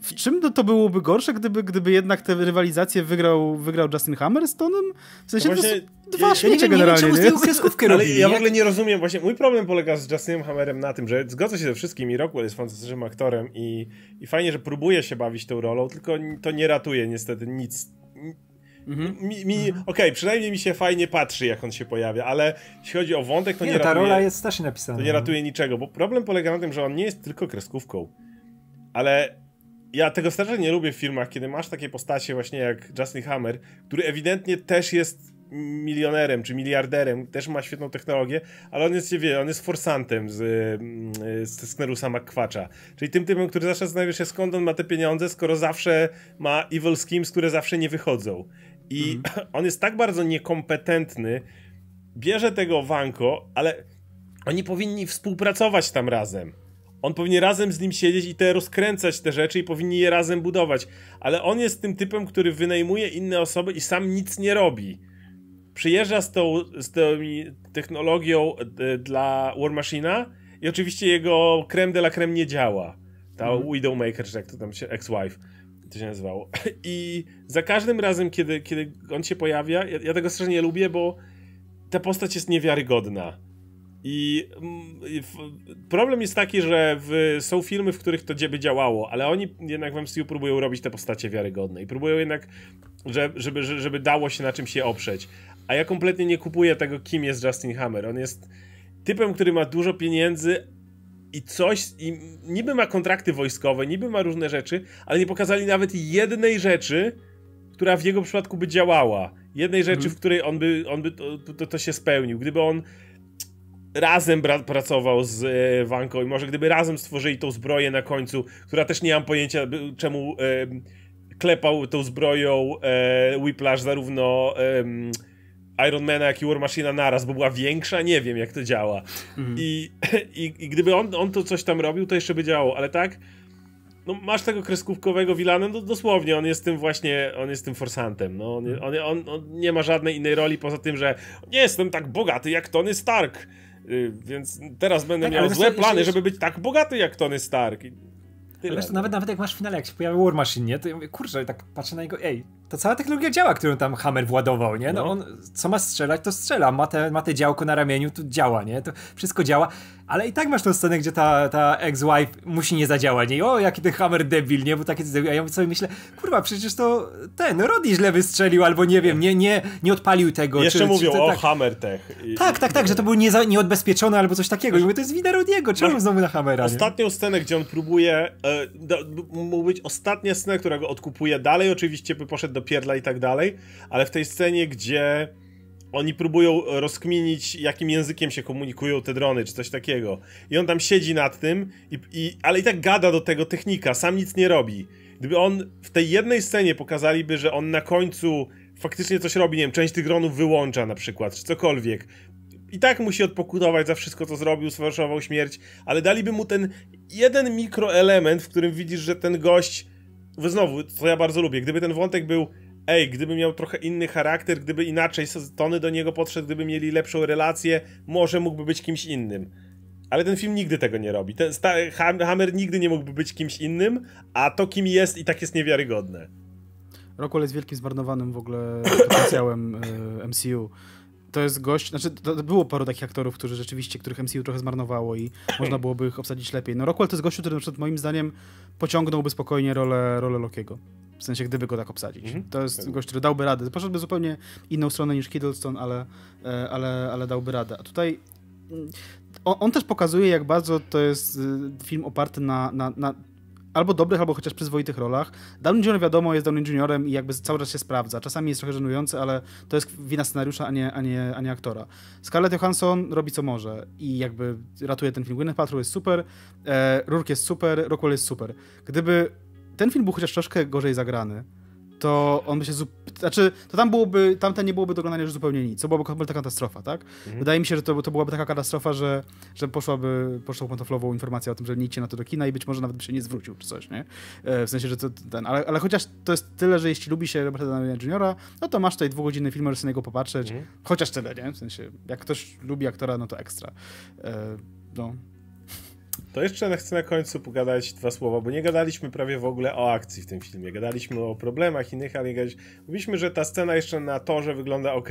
w czym to byłoby gorsze, gdyby, gdyby jednak tę rywalizację wygrał, wygrał Justin Hammer z Tonem? W sensie to, właśnie, to dwa ja, śmiecie ja generalnie. Nie wiem, nie? Ale ja w ogóle nie rozumiem, właśnie mój problem polega z Justinem Hammerem na tym, że zgodzę się ze wszystkim i Rockwell jest fantastycznym aktorem i, i fajnie, że próbuje się bawić tą rolą, tylko to nie ratuje niestety nic Mhm. Mi, mi Okej, okay, przynajmniej mi się fajnie patrzy, jak on się pojawia, ale jeśli chodzi o wątek, to nie, nie ta ratuje, rola jest strasznie napisana. To nie no. ratuje niczego, bo problem polega na tym, że on nie jest tylko kreskówką. Ale ja tego strasznie nie lubię w filmach, kiedy masz takie postacie właśnie jak Justin Hammer, który ewidentnie też jest milionerem czy miliarderem, też ma świetną technologię, ale on jest, nie wie, on jest forsantem z, mm, z Sknerusa kwacza. Czyli tym typem, który zawsze zastanawia się skąd on ma te pieniądze, skoro zawsze ma evil schemes, które zawsze nie wychodzą. I mhm. on jest tak bardzo niekompetentny, bierze tego Wanko, ale oni powinni współpracować tam razem. On powinien razem z nim siedzieć i te rozkręcać te rzeczy i powinni je razem budować. Ale on jest tym typem, który wynajmuje inne osoby i sam nic nie robi. Przyjeżdża z tą, z tą technologią e, dla War Machina i oczywiście jego krem de la creme nie działa. Ta mm. Widowmaker, czy jak to tam się, ex-wife to się nazywało. I za każdym razem, kiedy, kiedy on się pojawia, ja, ja tego strasznie nie lubię, bo ta postać jest niewiarygodna. I mm, problem jest taki, że w, są filmy, w których to by działało, ale oni jednak w MCU próbują robić te postacie wiarygodne i próbują jednak, że, żeby, żeby dało się na czym się oprzeć. A ja kompletnie nie kupuję tego, kim jest Justin Hammer. On jest typem, który ma dużo pieniędzy, i coś, i niby ma kontrakty wojskowe, niby ma różne rzeczy, ale nie pokazali nawet jednej rzeczy, która w jego przypadku by działała. Jednej rzeczy, mhm. w której on by, on by to, to, to się spełnił. Gdyby on razem pracował z e, Wanką i może gdyby razem stworzyli tą zbroję na końcu, która też nie mam pojęcia by, czemu e, klepał tą zbroją e, Whiplash zarówno e, Ironmana, jak i War Machina naraz, bo była większa, nie wiem jak to działa. Mhm. I, I, i, gdyby on, on to coś tam robił, to jeszcze by działało, ale tak, no masz tego kreskówkowego Wilana, no dosłownie, on jest tym właśnie, on jest tym forsantem, no on, mhm. on, on, on nie ma żadnej innej roli poza tym, że nie jestem tak bogaty jak Tony Stark, y, więc teraz będę tak, miał złe plany, żeby być tak bogaty jak Tony Stark. Tyle. Zresztą no. nawet, nawet jak masz w finale, jak się pojawia War Machine, nie, to ja mówię, kurczę, tak patrzę na niego, ej, to cała technologia działa, którą tam Hammer władował, nie? No, no. on co ma strzelać, to strzela, ma te, ma te działko na ramieniu, to działa, nie? To wszystko działa. Ale i tak masz tą scenę, gdzie ta, ta ex-wife musi nie zadziałać. Nie? O, jaki ten hammer debil, nie? Bo takie A ja sobie myślę, kurwa, przecież to ten, Roddy źle wystrzelił, albo nie wiem, nie, nie, nie odpalił tego. Jeszcze czy, mówią czy, o tak. hammer tech. Tak, tak, tak, że to był nie, nieodbezpieczony albo coś takiego. I mówię, to jest wina Rodiego, czemu znowu na hamera? Ostatnią nie? scenę, gdzie on próbuje, e, być mówić ostatnia scena, która go odkupuje dalej, oczywiście by poszedł do pierdla i tak dalej, ale w tej scenie, gdzie oni próbują e, rozkminić, jakim językiem się komunikują te drony, czy coś takiego. I on tam siedzi nad tym, i, i, ale i tak gada do tego technika, sam nic nie robi. Gdyby on w tej jednej scenie pokazaliby, że on na końcu faktycznie coś robi, nie wiem, część tych dronów wyłącza na przykład, czy cokolwiek. I tak musi odpokutować za wszystko, co zrobił, sfałszował śmierć, ale daliby mu ten jeden mikroelement, w którym widzisz, że ten gość. Znowu, co ja bardzo lubię, gdyby ten wątek był ej, gdyby miał trochę inny charakter, gdyby inaczej Tony do niego podszedł, gdyby mieli lepszą relację, może mógłby być kimś innym. Ale ten film nigdy tego nie robi. Ten Hammer nigdy nie mógłby być kimś innym, a to kim jest i tak jest niewiarygodne. Rockwell jest wielkim zmarnowanym w ogóle potencjałem e, MCU to jest gość, znaczy to, to było paru takich aktorów, którzy rzeczywiście, których MCU trochę zmarnowało i można byłoby ich obsadzić lepiej. No Rockwell to jest gościu, który na przykład moim zdaniem pociągnąłby spokojnie rolę, rolę Lokiego. W sensie, gdyby go tak obsadzić. Mhm. To jest gość, który dałby radę. Poszedłby zupełnie inną stronę niż Kiddleston, ale, e, ale, ale dałby radę. A tutaj mm, on, on, też pokazuje, jak bardzo to jest y, film oparty na, na, na albo dobrych, albo chociaż przyzwoitych rolach. Downey Jr. wiadomo jest Downey Juniorem i jakby cały czas się sprawdza. Czasami jest trochę żenujący, ale to jest wina scenariusza, a nie, a nie, a nie aktora. Scarlett Johansson robi co może i jakby ratuje ten film. Gwyneth Paltrow jest super, e, Rourke jest super, Rockwell jest super. Gdyby ten film był chociaż troszkę gorzej zagrany, to on by się. Znaczy, to tam byłoby, tamten nie byłoby dokonania już zupełnie nic. To byłaby kompletna katastrofa, tak? Mhm. Wydaje mi się, że to, to byłaby taka katastrofa, że, że poszłaby, poszła pantoflową informacja o tym, że nic na to do kina i być może nawet by się nie zwrócił czy coś, nie? E, w sensie, że to ten. Ale, ale chociaż to jest tyle, że jeśli lubi się Roberta Downey Juniora, no to masz tutaj dwugodzinny film, możesz na niego popatrzeć. Mhm. Chociaż tyle, nie? W sensie, jak ktoś lubi aktora, no to ekstra. E, no, to jeszcze chcę na końcu pogadać dwa słowa, bo nie gadaliśmy prawie w ogóle o akcji w tym filmie. Gadaliśmy o problemach innych, ale nie gadaliśmy. Mówiliśmy, że ta scena jeszcze na torze wygląda ok,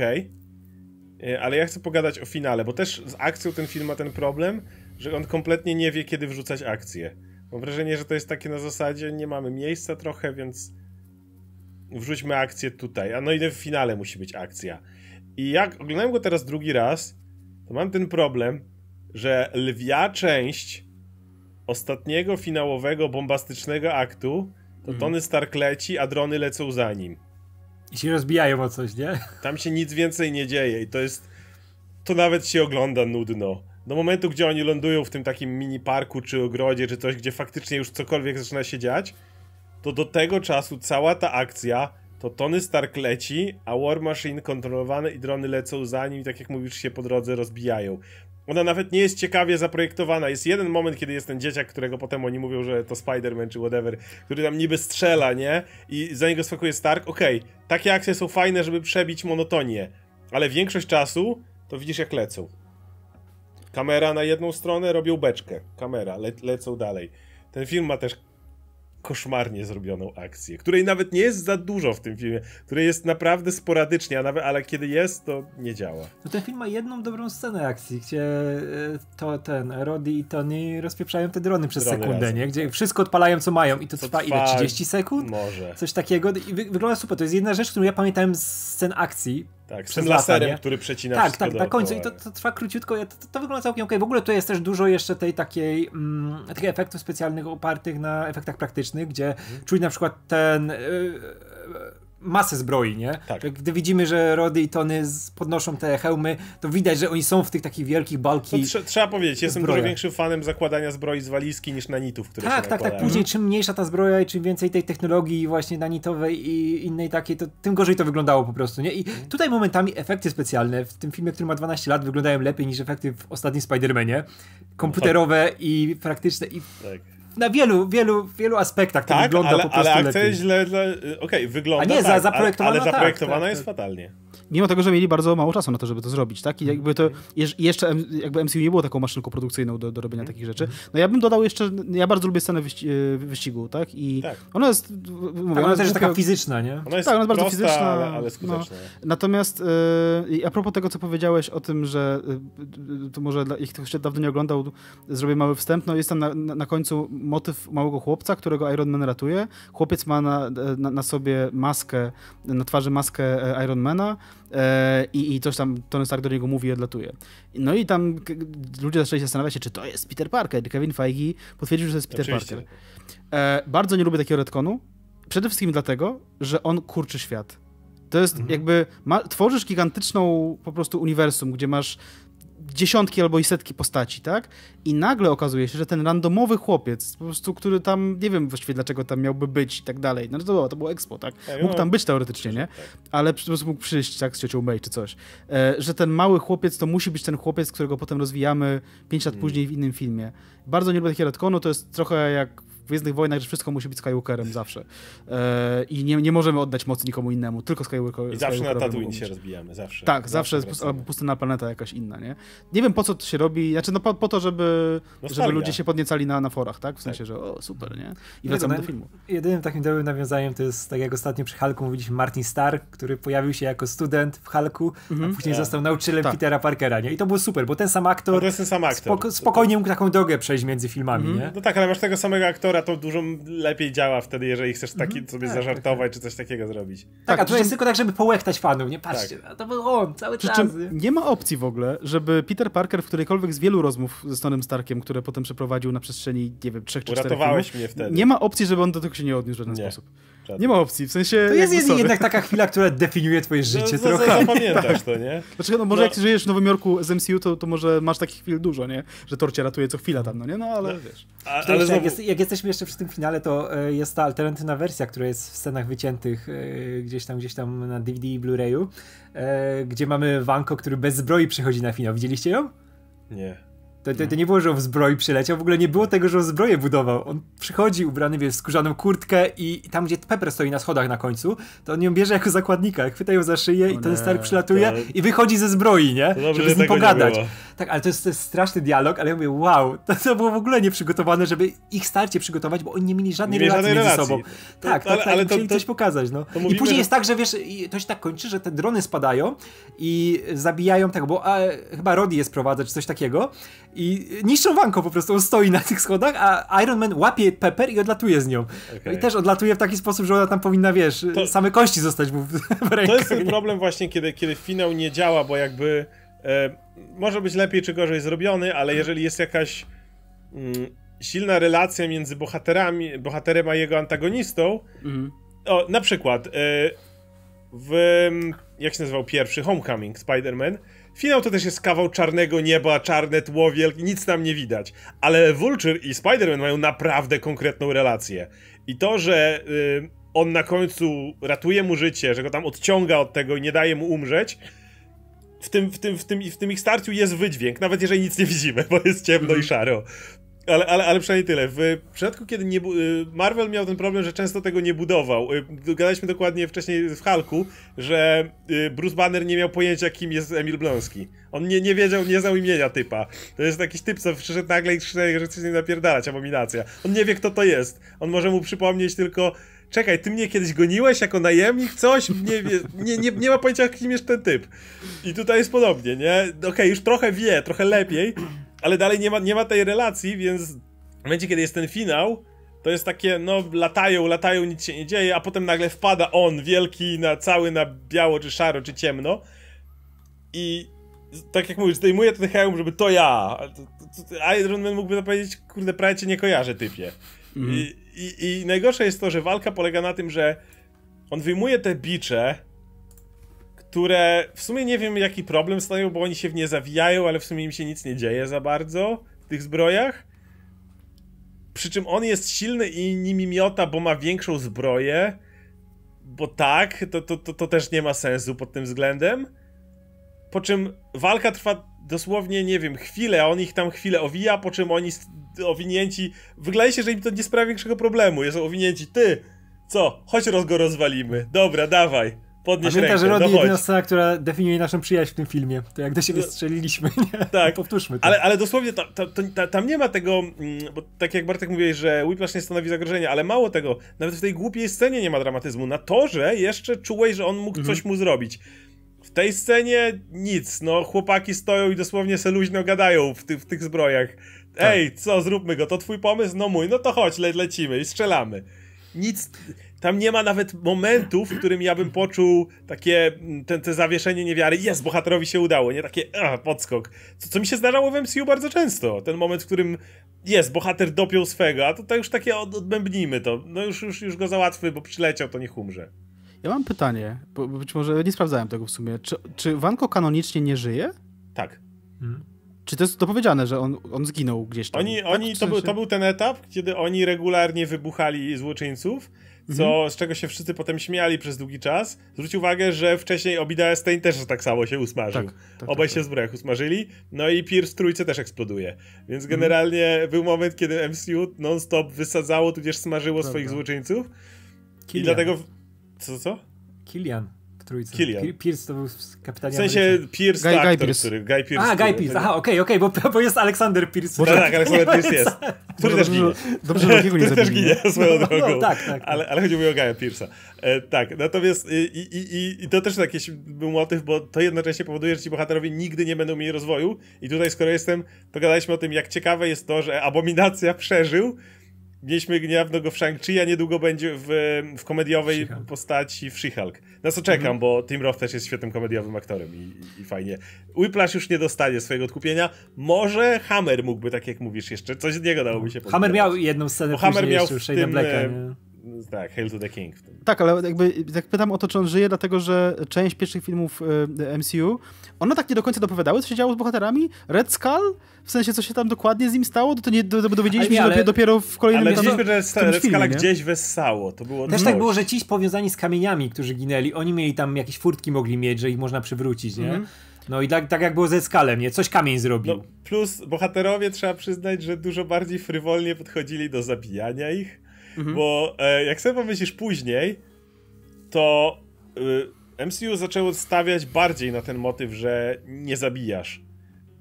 ale ja chcę pogadać o finale, bo też z akcją ten film ma ten problem, że on kompletnie nie wie, kiedy wrzucać akcję. Mam wrażenie, że to jest takie na zasadzie, nie mamy miejsca trochę, więc wrzućmy akcję tutaj. A no i w finale musi być akcja. I jak oglądałem go teraz drugi raz, to mam ten problem, że lwia część ostatniego, finałowego, bombastycznego aktu, to mhm. Tony Stark leci, a drony lecą za nim. I się rozbijają o coś, nie? Tam się nic więcej nie dzieje i to jest... To nawet się ogląda nudno. Do momentu, gdzie oni lądują w tym takim mini parku, czy ogrodzie, czy coś, gdzie faktycznie już cokolwiek zaczyna się dziać, to do tego czasu cała ta akcja to Tony Stark leci, a War Machine kontrolowane i drony lecą za nim i tak jak mówisz się po drodze rozbijają. Ona nawet nie jest ciekawie zaprojektowana. Jest jeden moment, kiedy jest ten dzieciak, którego potem oni mówią, że to Spider-Man czy whatever, który tam niby strzela, nie? I za niego skakuje Stark. Okej, okay, takie akcje są fajne, żeby przebić monotonię, ale większość czasu to widzisz jak lecą. Kamera na jedną stronę, robią beczkę. Kamera, le lecą dalej. Ten film ma też koszmarnie zrobioną akcję, której nawet nie jest za dużo w tym filmie, której jest naprawdę sporadycznie, a nawet, ale kiedy jest, to nie działa. No ten film ma jedną dobrą scenę akcji, gdzie e, to ten Roddy i Tony rozpieprzają te drony przez drony sekundę, razem, nie? Gdzie wszystko odpalają, co mają i to co trwa, ile? 30 sekund? Może. Coś takiego. I wygląda super. To jest jedna rzecz, którą ja pamiętałem z scen akcji, tak, z tym laserem, lata, który przecina tak, wszystko Tak, tak, na końcu i to, to no. trwa króciutko, to, to, to wygląda całkiem ok. W ogóle tu jest też dużo jeszcze tej takiej, mm, tych efektów specjalnych opartych na efektach praktycznych, gdzie mhm. czuć na przykład ten... Yy, masę zbroi, nie? Tak. Gdy widzimy, że Rody i Tony podnoszą te hełmy, to widać, że oni są w tych takich wielkich balki. No, trzeba powiedzieć, jestem dużo większym fanem zakładania zbroi z walizki niż nanitów, które Tak, tak, tak. Później mhm. czym mniejsza ta zbroja i czym więcej tej technologii właśnie nanitowej i innej takiej, to tym gorzej to wyglądało po prostu, nie? I mhm. tutaj momentami efekty specjalne w tym filmie, który ma 12 lat, wyglądają lepiej niż efekty w ostatnim Spider-Manie. Komputerowe no tak. i praktyczne i tak na wielu, wielu, wielu aspektach tak, to wygląda ale, po prostu ale akcja lepiej. jest źle, okej, okay, wygląda A nie, tak, za, zaprojektowana, ale, tak, zaprojektowana tak, jest tak. fatalnie mimo tego, że mieli bardzo mało czasu na to, żeby to zrobić, tak? I mhm. jakby to, jeszcze jakby MCU nie było taką maszynką produkcyjną do, do robienia mhm. takich rzeczy. No ja bym dodał jeszcze, ja bardzo lubię scenę e, wyścigu, tak? I tak. ona jest... Mówię, tak, ona, też jest taka fizyczna, nie? Ona jest tak, ona jest prosta, bardzo fizyczna. ale, ale no. skuteczna. No. Natomiast yy, a propos tego, co powiedziałeś o tym, że e, to może, dla, jak ktoś się dawno nie oglądał, zrobię mały wstęp, no jest tam na, na, końcu motyw małego chłopca, którego Iron Man ratuje. Chłopiec ma na, na, na sobie maskę, na twarzy maskę Iron Mana E, i, i coś tam Tony Stark do niego mówi i odlatuje. No i tam ludzie zaczęli się zastanawiać się, czy to jest Peter Parker. Kevin Feige potwierdził, że to jest Peter Oczywiście. Parker. E, bardzo nie lubię takiego retconu. Przede wszystkim dlatego, że on kurczy świat. To jest mhm. jakby, ma, tworzysz gigantyczną po prostu uniwersum, gdzie masz dziesiątki albo i setki postaci, tak? I nagle okazuje się, że ten randomowy chłopiec, po prostu, który tam, nie wiem właściwie dlaczego tam miałby być i tak dalej. No to było, to było Expo, tak? Mógł no. tam być teoretycznie, nie? Tak. Ale po prostu mógł przyjść, tak, z ciocią May czy coś. E, że ten mały chłopiec to musi być ten chłopiec, którego potem rozwijamy pięć lat hmm. później w innym filmie. Bardzo nie lubię takiego no to jest trochę jak Gwiezdnych Wojnach, że wszystko musi być Skywalkerem zawsze. E, I nie, nie możemy oddać mocy nikomu innemu, tylko Skywalker. I zawsze na Tatooine się rozbijamy, zawsze. Tak, zawsze, zawsze albo pustynna planeta jakaś inna, nie? Nie wiem po co to się robi, znaczy no po, po to, żeby, żeby ludzie się podniecali na, na forach, tak? W tak. sensie, tak. że o, super, nie? I wracamy no, do filmu. Jedynym takim dobrym nawiązaniem to jest, tak jak ostatnio przy Halku mówiliśmy, Martin Starr, który pojawił się jako student w Halku, mhm. a później tak. został nauczycielem tak. Petera Parkera, nie? I to było super, bo ten sam aktor, jest ten sam aktor. Spoko spokojnie mógł taką drogę przejść między filmami, mhm. nie? No tak, ale masz tego samego aktora to dużo lepiej działa wtedy, jeżeli chcesz taki mm -hmm, sobie tak, zażartować, tak, czy coś takiego zrobić. Tak, tak a to jest tylko tak, żeby połechtać fanów, nie patrzcie, tak. to był on cały czas. nie ma opcji w ogóle, żeby Peter Parker w którejkolwiek z wielu rozmów ze Stonem Starkiem, które potem przeprowadził na przestrzeni, nie wiem, trzech czy Uratowałeś czterech Uratowałeś mnie wtedy. Nie ma opcji, żeby on do tego się nie odniósł w żaden nie. sposób. Nie ma opcji, w sensie... To jest jednak taka chwila, która definiuje twoje no, życie no, trochę. Zapamiętasz tak. to, nie? Znaczy, no może no. jak żyjesz w Nowym Jorku z MCU, to, to może masz takich chwil dużo, nie? Że torcie ratuje co chwila tam, no nie? No ale no, wiesz. A, ale znowu... jak, jest, jak, jesteśmy jeszcze przy tym finale, to e, jest ta alternatywna wersja, która jest w scenach wyciętych e, gdzieś tam, gdzieś tam na DVD i Blu-rayu, e, gdzie mamy Wanko, który bez zbroi przychodzi na finał. Widzieliście ją? Nie. To, to, to, no. nie było, że on w zbroi przyleciał, w ogóle nie było tego, że on zbroję budował. On przychodzi ubrany w skórzaną kurtkę i, tam, gdzie Pepper stoi na schodach na końcu, to on ją bierze jako zakładnika, chwyta ją za szyję i ten stary przylatuje to... i wychodzi ze zbroi, nie? dobrze, żeby z nim pogadać. Tak, ale to jest, to jest, straszny dialog, ale ja mówię, wow, to, to było w ogóle nieprzygotowane, żeby ich starcie przygotować, bo oni nie mieli żadnej nie relacji żadnej między sobą. tak, tak, ale, chcieli coś pokazać, no. I później że... jest tak, że wiesz, to się tak kończy, że te drony spadają i zabijają tak, bo a, e, chyba Roddy jest prowadza, czy coś takiego i niszczą banko po prostu, on stoi na tych schodach, a Iron Man łapie Pepper i odlatuje z nią. Okay. I też odlatuje w taki sposób, że ona tam powinna, wiesz, to, same kości zostać mu w, w rękach. To jest ten problem właśnie, kiedy, kiedy finał nie działa, bo jakby e, może być lepiej czy gorzej zrobiony, ale jeżeli jest jakaś mm, silna relacja między bohaterami, bohaterem a jego antagonistą, mm. o, na przykład e, w, jak się nazywał pierwszy, Homecoming Spider-Man, Finał to też jest kawał czarnego nieba, czarne tło, wielkie, nic tam nie widać. Ale Vulture i Spider-Man mają naprawdę konkretną relację. I to, że y, on na końcu ratuje mu życie, że go tam odciąga od tego i nie daje mu umrzeć, w tym, w tym, w tym, w tym ich starciu jest wydźwięk, nawet jeżeli nic nie widzimy, bo jest ciemno mm. i mhm. szaro. Ale, ale, ale przynajmniej tyle. W przypadku, kiedy nie, y, Marvel miał ten problem, że często tego nie budował. Y, gadaliśmy dokładnie wcześniej w Halku, że y, Bruce Banner nie miał pojęcia, kim jest Emil Blonski. On nie, nie wiedział, nie znał imienia typa. To jest jakiś typ, co przyszedł nagle i krzyczał, że chce nie napierdalać, abominacja. On nie wie, kto to jest. On może mu przypomnieć tylko czekaj, ty mnie kiedyś goniłeś jako najemnik, coś, nie, wie, nie, nie, nie ma pojęcia, kim jest ten typ. I tutaj jest podobnie, nie? Okej, okay, już trochę wie, trochę lepiej, ale dalej nie ma, nie ma tej relacji, więc w momencie, kiedy jest ten finał, to jest takie, no latają, latają, nic się nie dzieje, a potem nagle wpada on, wielki, na cały na biało, czy szaro, czy ciemno i tak jak mówisz, zdejmuje ten hełm, żeby to ja. A Iron Man mógłby powiedzieć, kurde, prawie cię nie kojarzę, typie. Mhm. I, i, I najgorsze jest to, że walka polega na tym, że on wyjmuje te bicze, które w sumie nie wiem jaki problem stają, bo oni się w nie zawijają, ale w sumie im się nic nie dzieje za bardzo w tych zbrojach. Przy czym on jest silny i nimi miota, bo ma większą zbroję. Bo tak, to, to, to, to też nie ma sensu pod tym względem. Po czym walka trwa dosłownie, nie wiem, chwilę, a on ich tam chwilę owija, po czym oni owinięci... Wydaje się, że im to nie sprawia większego problemu. Jest owinięci, ty, co, chodź roz go rozwalimy. Dobra, dawaj podnieś Pamiętasz, rękę, Rodi, jedyna scena, która definiuje naszą przyjaźń w tym filmie. To jak do siebie no. strzeliliśmy, nie? Tak. Powtórzmy to. Ale, ale dosłownie tam nie ma tego, mm, bo tak jak Bartek mówiłeś, że Whiplash nie stanowi zagrożenia, ale mało tego, nawet w tej głupiej scenie nie ma dramatyzmu. Na torze jeszcze czułeś, że on mógł mhm. coś mu zrobić. W tej scenie nic, no chłopaki stoją i dosłownie se luźno gadają w, ty, w tych zbrojach. Tak. Ej, tak. co, zróbmy go, to twój pomysł? No mój, no to chodź, le lecimy i strzelamy. Nic, tam nie ma nawet momentu, w którym ja bym poczuł takie mm, ten, te zawieszenie niewiary. Jest, bohaterowi się udało, nie? Takie a, podskok. Co, co mi się zdarzało w MCU bardzo często. Ten moment, w którym jest, bohater dopiął swego, a tutaj już takie od, odbębnijmy to. No już, już, już go załatwmy, bo przyleciał, to niech umrze. Ja mam pytanie, bo być może nie sprawdzałem tego w sumie. Czy, czy Wanko kanonicznie nie żyje? Tak. Hmm. Czy to jest to powiedziane, że on, on zginął gdzieś tam? Oni, tak? oni, to, był, to był ten etap, kiedy oni regularnie wybuchali złoczyńców co, z czego się wszyscy potem śmiali przez długi czas. Zwróć uwagę, że wcześniej Obida Estein też tak samo się usmażył. Tak, tak, tak Obaj tak, się tak. w zbrojach usmażyli, no i Pierce trójce też eksploduje. Więc mhm. generalnie był moment, kiedy MCU non-stop wysadzało, tudzież smażyło swoich złoczyńców. I dlatego... Co, co? Kilian trójce. Killian. Pierce to był kapitan W sensie Pierce, Guy, tak, Guy Pierce. Który, Guy Pierce. A, Guy Pierce, tak. aha, okej, okej, bo, bo jest Aleksander Pierce. Może, tak, Aleksander Pierce jest. Który też ginie. Dobrze, że nie Który też ginie, swoją no, no, drogą. No, tak, tak. Ale, ale chodzi mi o Guya Pierce'a. E, tak, natomiast y, i, i, i, to też jakiś był motyw, bo to jednocześnie powoduje, że ci bohaterowie nigdy nie będą mieli rozwoju i tutaj skoro jestem, to gadaliśmy o tym, jak ciekawe jest to, że Abominacja przeżył, mieliśmy niedawno w Shang-Chi, a niedługo będzie w, w komediowej postaci w She-Hulk. Na co czekam, mm. bo Tim Roth też jest świetnym komediowym aktorem i, i, i fajnie. Whiplash już nie dostanie swojego odkupienia. Może Hammer mógłby, tak jak mówisz, jeszcze coś z niego dałoby no. się Hammer miał jedną scenę bo Hammer miał jeszcze, w tym, Blacka, e, nie? Tak, Hail to the King. Tak, ale jakby tak pytam o to, czy on żyje, dlatego że część pierwszych filmów e, MCU, one tak nie do końca dopowiadały, co się działo z bohaterami. Red Skull, w sensie co się tam dokładnie z nim stało, to nie do, dowiedzieliśmy ale, się dopiero, w kolejnym Ale widzieliśmy, że Red Skull gdzieś wessało. To było Też całość. tak było, że ci powiązani z kamieniami, którzy ginęli, oni mieli tam jakieś furtki mogli mieć, że ich można przywrócić, nie? Mm No i tak, tak jak było ze Skalem, nie? Coś kamień zrobił. No, plus bohaterowie, trzeba przyznać, że dużo bardziej frywolnie podchodzili do zabijania ich. Mhm. Bo e, jak sobie pomyślisz później, to e, MCU zaczęło stawiać bardziej na ten motyw, że nie zabijasz.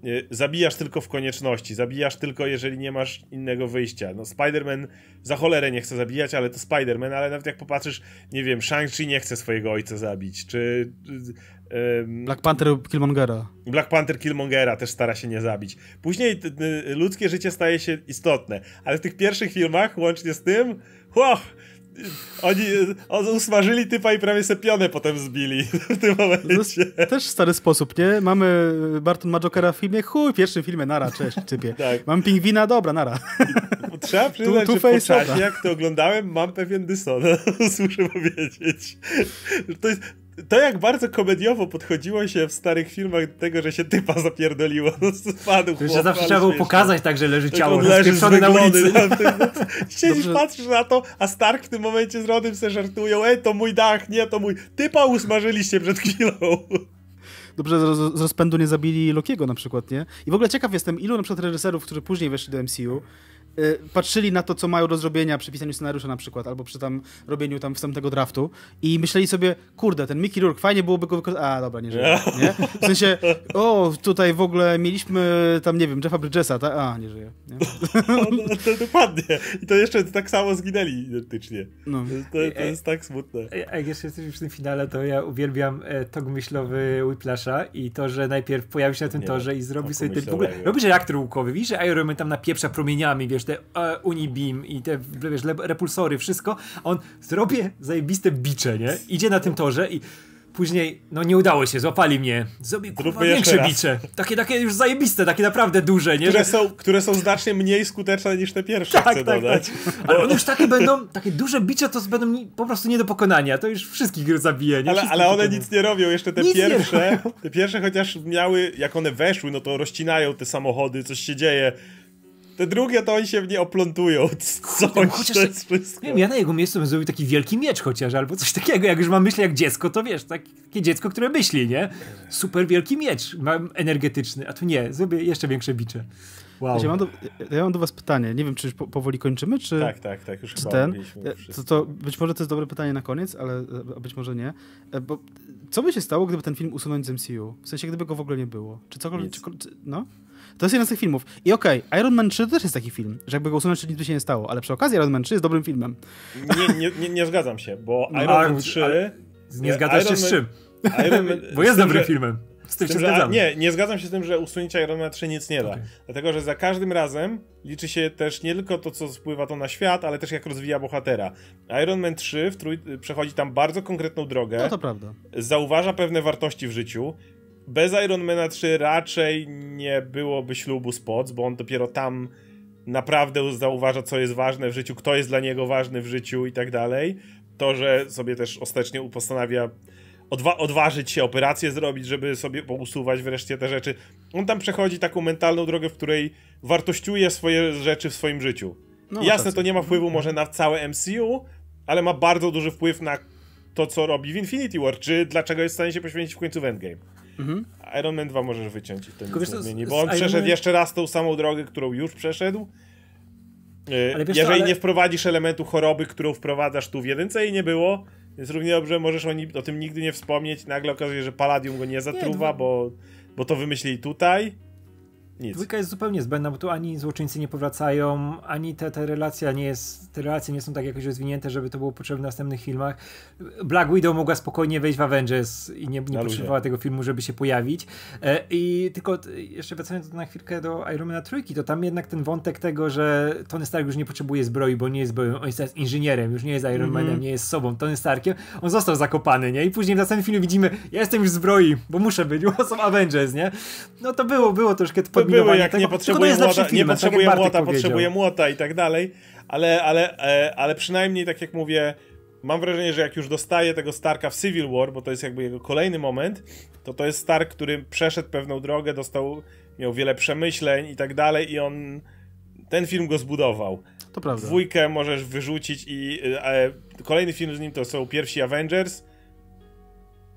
E, zabijasz tylko w konieczności, zabijasz tylko jeżeli nie masz innego wyjścia. No Spider-Man za cholerę nie chce zabijać, ale to Spider-Man, ale nawet jak popatrzysz, nie wiem, Shang-Chi nie chce swojego ojca zabić, czy Black Panther Killmongera. Black Panther Killmongera też stara się nie zabić. Później y, ludzkie życie staje się istotne, ale w tych pierwszych filmach, łącznie z tym, wow, oni y, usmażyli typa i prawie sepionę potem zbili w tym momencie. też stary sposób, nie? Mamy y, Barton Majokera Jokera w filmie, chuj, w pierwszym filmie, nara, cześć, typie. Tak. Mam pingwina, dobra, nara. Trzeba przyznać, tu, tu że po czasie, jak to oglądałem, mam pewien dysonans, muszę powiedzieć. To jest, to jak bardzo komediowo podchodziło się w starych filmach do tego, że się typa zapierdoliło. No, spadł chłop, że zawsze trzeba było pokazać tak, że leży tak, ciało tak na ulicy. Na no, no, siedzisz, patrzysz na to, a Stark w tym momencie z Rodem se żartują, ej, to mój dach, nie, to mój... Typa usmażyliście przed chwilą dobrze z, rozpędu nie zabili Lokiego na przykład, nie? I w ogóle ciekaw jestem, ilu na przykład reżyserów, którzy później weszli do MCU, Y, patrzyli na to, co mają do zrobienia przy pisaniu scenariusza na przykład, albo przy tam robieniu tam wstępnego draftu i myśleli sobie, kurde, ten Mickey Rourke, fajnie byłoby go wykorzystać, a dobra, nie żyje, nie? W sensie, o, tutaj w ogóle mieliśmy tam, nie wiem, Jeffa Bridgesa, ta... a, nie żyje, nie? No, no, to dokładnie. I to jeszcze tak samo zginęli identycznie. No. To, to jest tak smutne. Jak jeszcze jesteśmy przy tym finale, to ja uwielbiam e, tok myślowy Whiplasha i to, że najpierw pojawi się na tym nie, torze i zrobi sobie ten, w ogóle, robi, że jak łukowy, widzisz, że Iron Man tam napieprza promieniami, wiesz, wiesz, te e, Unibeam i te, wiesz, repulsory, wszystko, a on zrobię zajebiste bicze, nie? Idzie na tym torze i później, no nie udało się, złapali mnie. Zrobię kurwa, większe raz. bicze. Takie, takie już zajebiste, takie naprawdę duże, nie? Które, że... są, które są znacznie mniej skuteczne niż te pierwsze, tak, chcę tak, dodać. Tak. Ale one już takie będą, takie duże bicze to będą po prostu nie do pokonania, to już wszystkich zabije, nie? Ale, ale one nic nie robią, jeszcze te nic pierwsze, te pierwsze chociaż miały, jak one weszły, no to rozcinają te samochody, coś się dzieje, te drugie to oni się w nie oplątują. Coś, Kurde, chociaż, to jest wszystko. Wiem, ja na jego miejscu bym zrobił taki wielki miecz chociaż, albo coś takiego. Jak już mam myśli jak dziecko, to wiesz, tak, takie dziecko, które myśli, nie? Super wielki miecz mam energetyczny, a tu nie, zrobię jeszcze większe bicze. Wow. Ja, mam do, ja mam do was pytanie. Nie wiem, czy już powoli kończymy, czy... Tak, tak, tak. Już czy ten? E, to, to, być może to jest dobre pytanie na koniec, ale e, być może nie. E, bo co by się stało, gdyby ten film usunąć z MCU? W sensie, gdyby go w ogóle nie było? Czy cokolwiek... Czy, no? To jest jeden z tych filmów. I okej, okay, Iron Man 3 to też jest taki film, że jakby go usunąć, to nic by się nie stało, ale przy okazji Iron Man 3 jest dobrym filmem. Nie, nie, nie, nie zgadzam się, bo no, Iron no, Man 3... Ale... Nie zgadzasz Iron się z czym? Iron Man... bo jest dobrym że... filmem. Z tym, z tym, że, nie, nie zgadzam się z tym, że usunięcie Man 3 nic nie da. Okay. Dlatego, że za każdym razem liczy się też nie tylko to, co spływa to na świat, ale też jak rozwija bohatera. Iron Man 3 trój... przechodzi tam bardzo konkretną drogę. No to prawda. Zauważa pewne wartości w życiu bez Ironmana 3 raczej nie byłoby ślubu Spots, bo on dopiero tam naprawdę zauważa, co jest ważne w życiu, kto jest dla niego ważny w życiu i tak dalej. To, że sobie też ostatecznie postanawia odwa odważyć się operację zrobić, żeby sobie pousuwać wreszcie te rzeczy. On tam przechodzi taką mentalną drogę, w której wartościuje swoje rzeczy w swoim życiu. No, Jasne, to nie ma wpływu mhm. może na całe MCU, ale ma bardzo duży wpływ na to, co robi w Infinity War, czy dlaczego jest w stanie się poświęcić w końcu w Endgame. Mhm. Iron Man 2 możesz wyciąć i to Tylko nic nie zmieni, bo on przeszedł Man... jeszcze raz tą samą drogę, którą już przeszedł. E, ale Jeżeli ale... nie wprowadzisz elementu choroby, którą wprowadzasz tu w jedynce i nie było, więc równie dobrze możesz o, o tym nigdy nie wspomnieć. Nagle okazuje się, że Palladium go nie zatruwa, nie, no. bo, bo to wymyślili tutaj. Nic. Dwójka jest zupełnie zbędna, bo tu ani złoczyńcy nie powracają, ani te, te, relacja nie jest, te relacje nie są tak jakoś rozwinięte, żeby to było potrzebne w następnych filmach. Black Widow mogła spokojnie wejść w Avengers i nie, nie potrzebowała tego filmu, żeby się pojawić. E, I tylko jeszcze wracając na chwilkę do Iron Man trójki, to tam jednak ten wątek tego, że Tony Stark już nie potrzebuje zbroi, bo nie jest zbroją, on jest inżynierem, już nie jest Iron mm -hmm. nie jest sobą, Tony Starkiem, on został zakopany, nie? I później w następnym filmie widzimy, ja jestem już zbroi, bo muszę być, bo są Avengers, nie? No to było, było troszkę pod były, jak tego, nie potrzebuje młota, filmem, nie potrzebuje tak młota, potrzebuje młota i tak dalej, ale, ale, e, ale przynajmniej, tak jak mówię, mam wrażenie, że jak już dostaję tego Starka w Civil War, bo to jest jakby jego kolejny moment, to to jest Stark, który przeszedł pewną drogę, dostał, miał wiele przemyśleń i tak dalej i on, ten film go zbudował. To prawda. Dwójkę możesz wyrzucić i e, e kolejny film z nim to są pierwsi Avengers,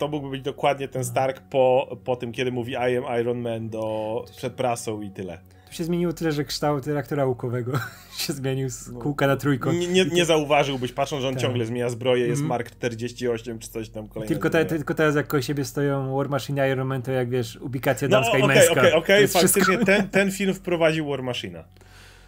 to mógłby być dokładnie ten tak. Stark po, po tym, kiedy mówi I am Iron Man do, przed prasą i tyle. Tu się zmieniło tyle, że kształt reaktora łukowego się zmienił z no. kółka na trójkąt. Nie, nie, nie zauważyłbyś, patrząc, że on tak. ciągle zmienia zbroję, jest mm. Mark 48 czy coś tam kolejnego. Tylko, te, tylko teraz jak koło siebie stoją War Machine i Iron Man, to jak wiesz, ubikacja no, damska no, okay, i męska. Okej, okay, okej, okay, faktycznie ten, ten film wprowadził War Machina.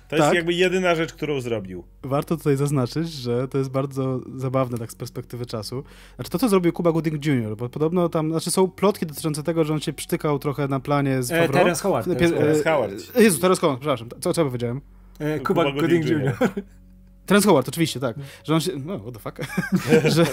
To jest tak. jakby jedyna rzecz, którą zrobił. Warto tutaj zaznaczyć, że to jest bardzo zabawne tak z perspektywy czasu. Znaczy to, co zrobił Kuba Gooding Jr., bo podobno tam, znaczy są plotki dotyczące tego, że on się przytykał trochę na planie z e, Favreau. Terence Howard. Terence e, Howard. Terence e, Jezu, Terence Howard, przepraszam, co, co ja powiedziałem? E, Kuba, Kuba Gooding Jr. Terence Howard, oczywiście, tak. Że on się, no, what the fuck, że,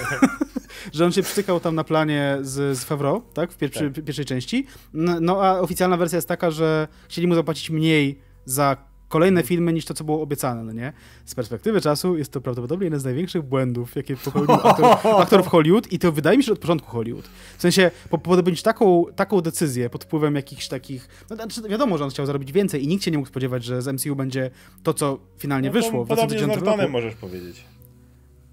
że on się przytykał tam na planie z, z Favreau, tak, w pierwszy, tak. pierwszej części. no a oficjalna wersja jest taka, że chcieli mu zapłacić mniej za kolejne mhm. filmy niż to, co było obiecane, no nie? Z perspektywy czasu jest to prawdopodobnie jeden z największych błędów, jakie popełnił aktor, aktor w Hollywood i to wydaje mi się, że od początku Hollywood. W sensie, po, podjąć taką, taką decyzję pod wpływem jakichś takich, no znaczy wiadomo, że on chciał zarobić więcej i nikt się nie mógł spodziewać, że z MCU będzie to, co finalnie no, wyszło. Podobnie z Nortonem możesz powiedzieć.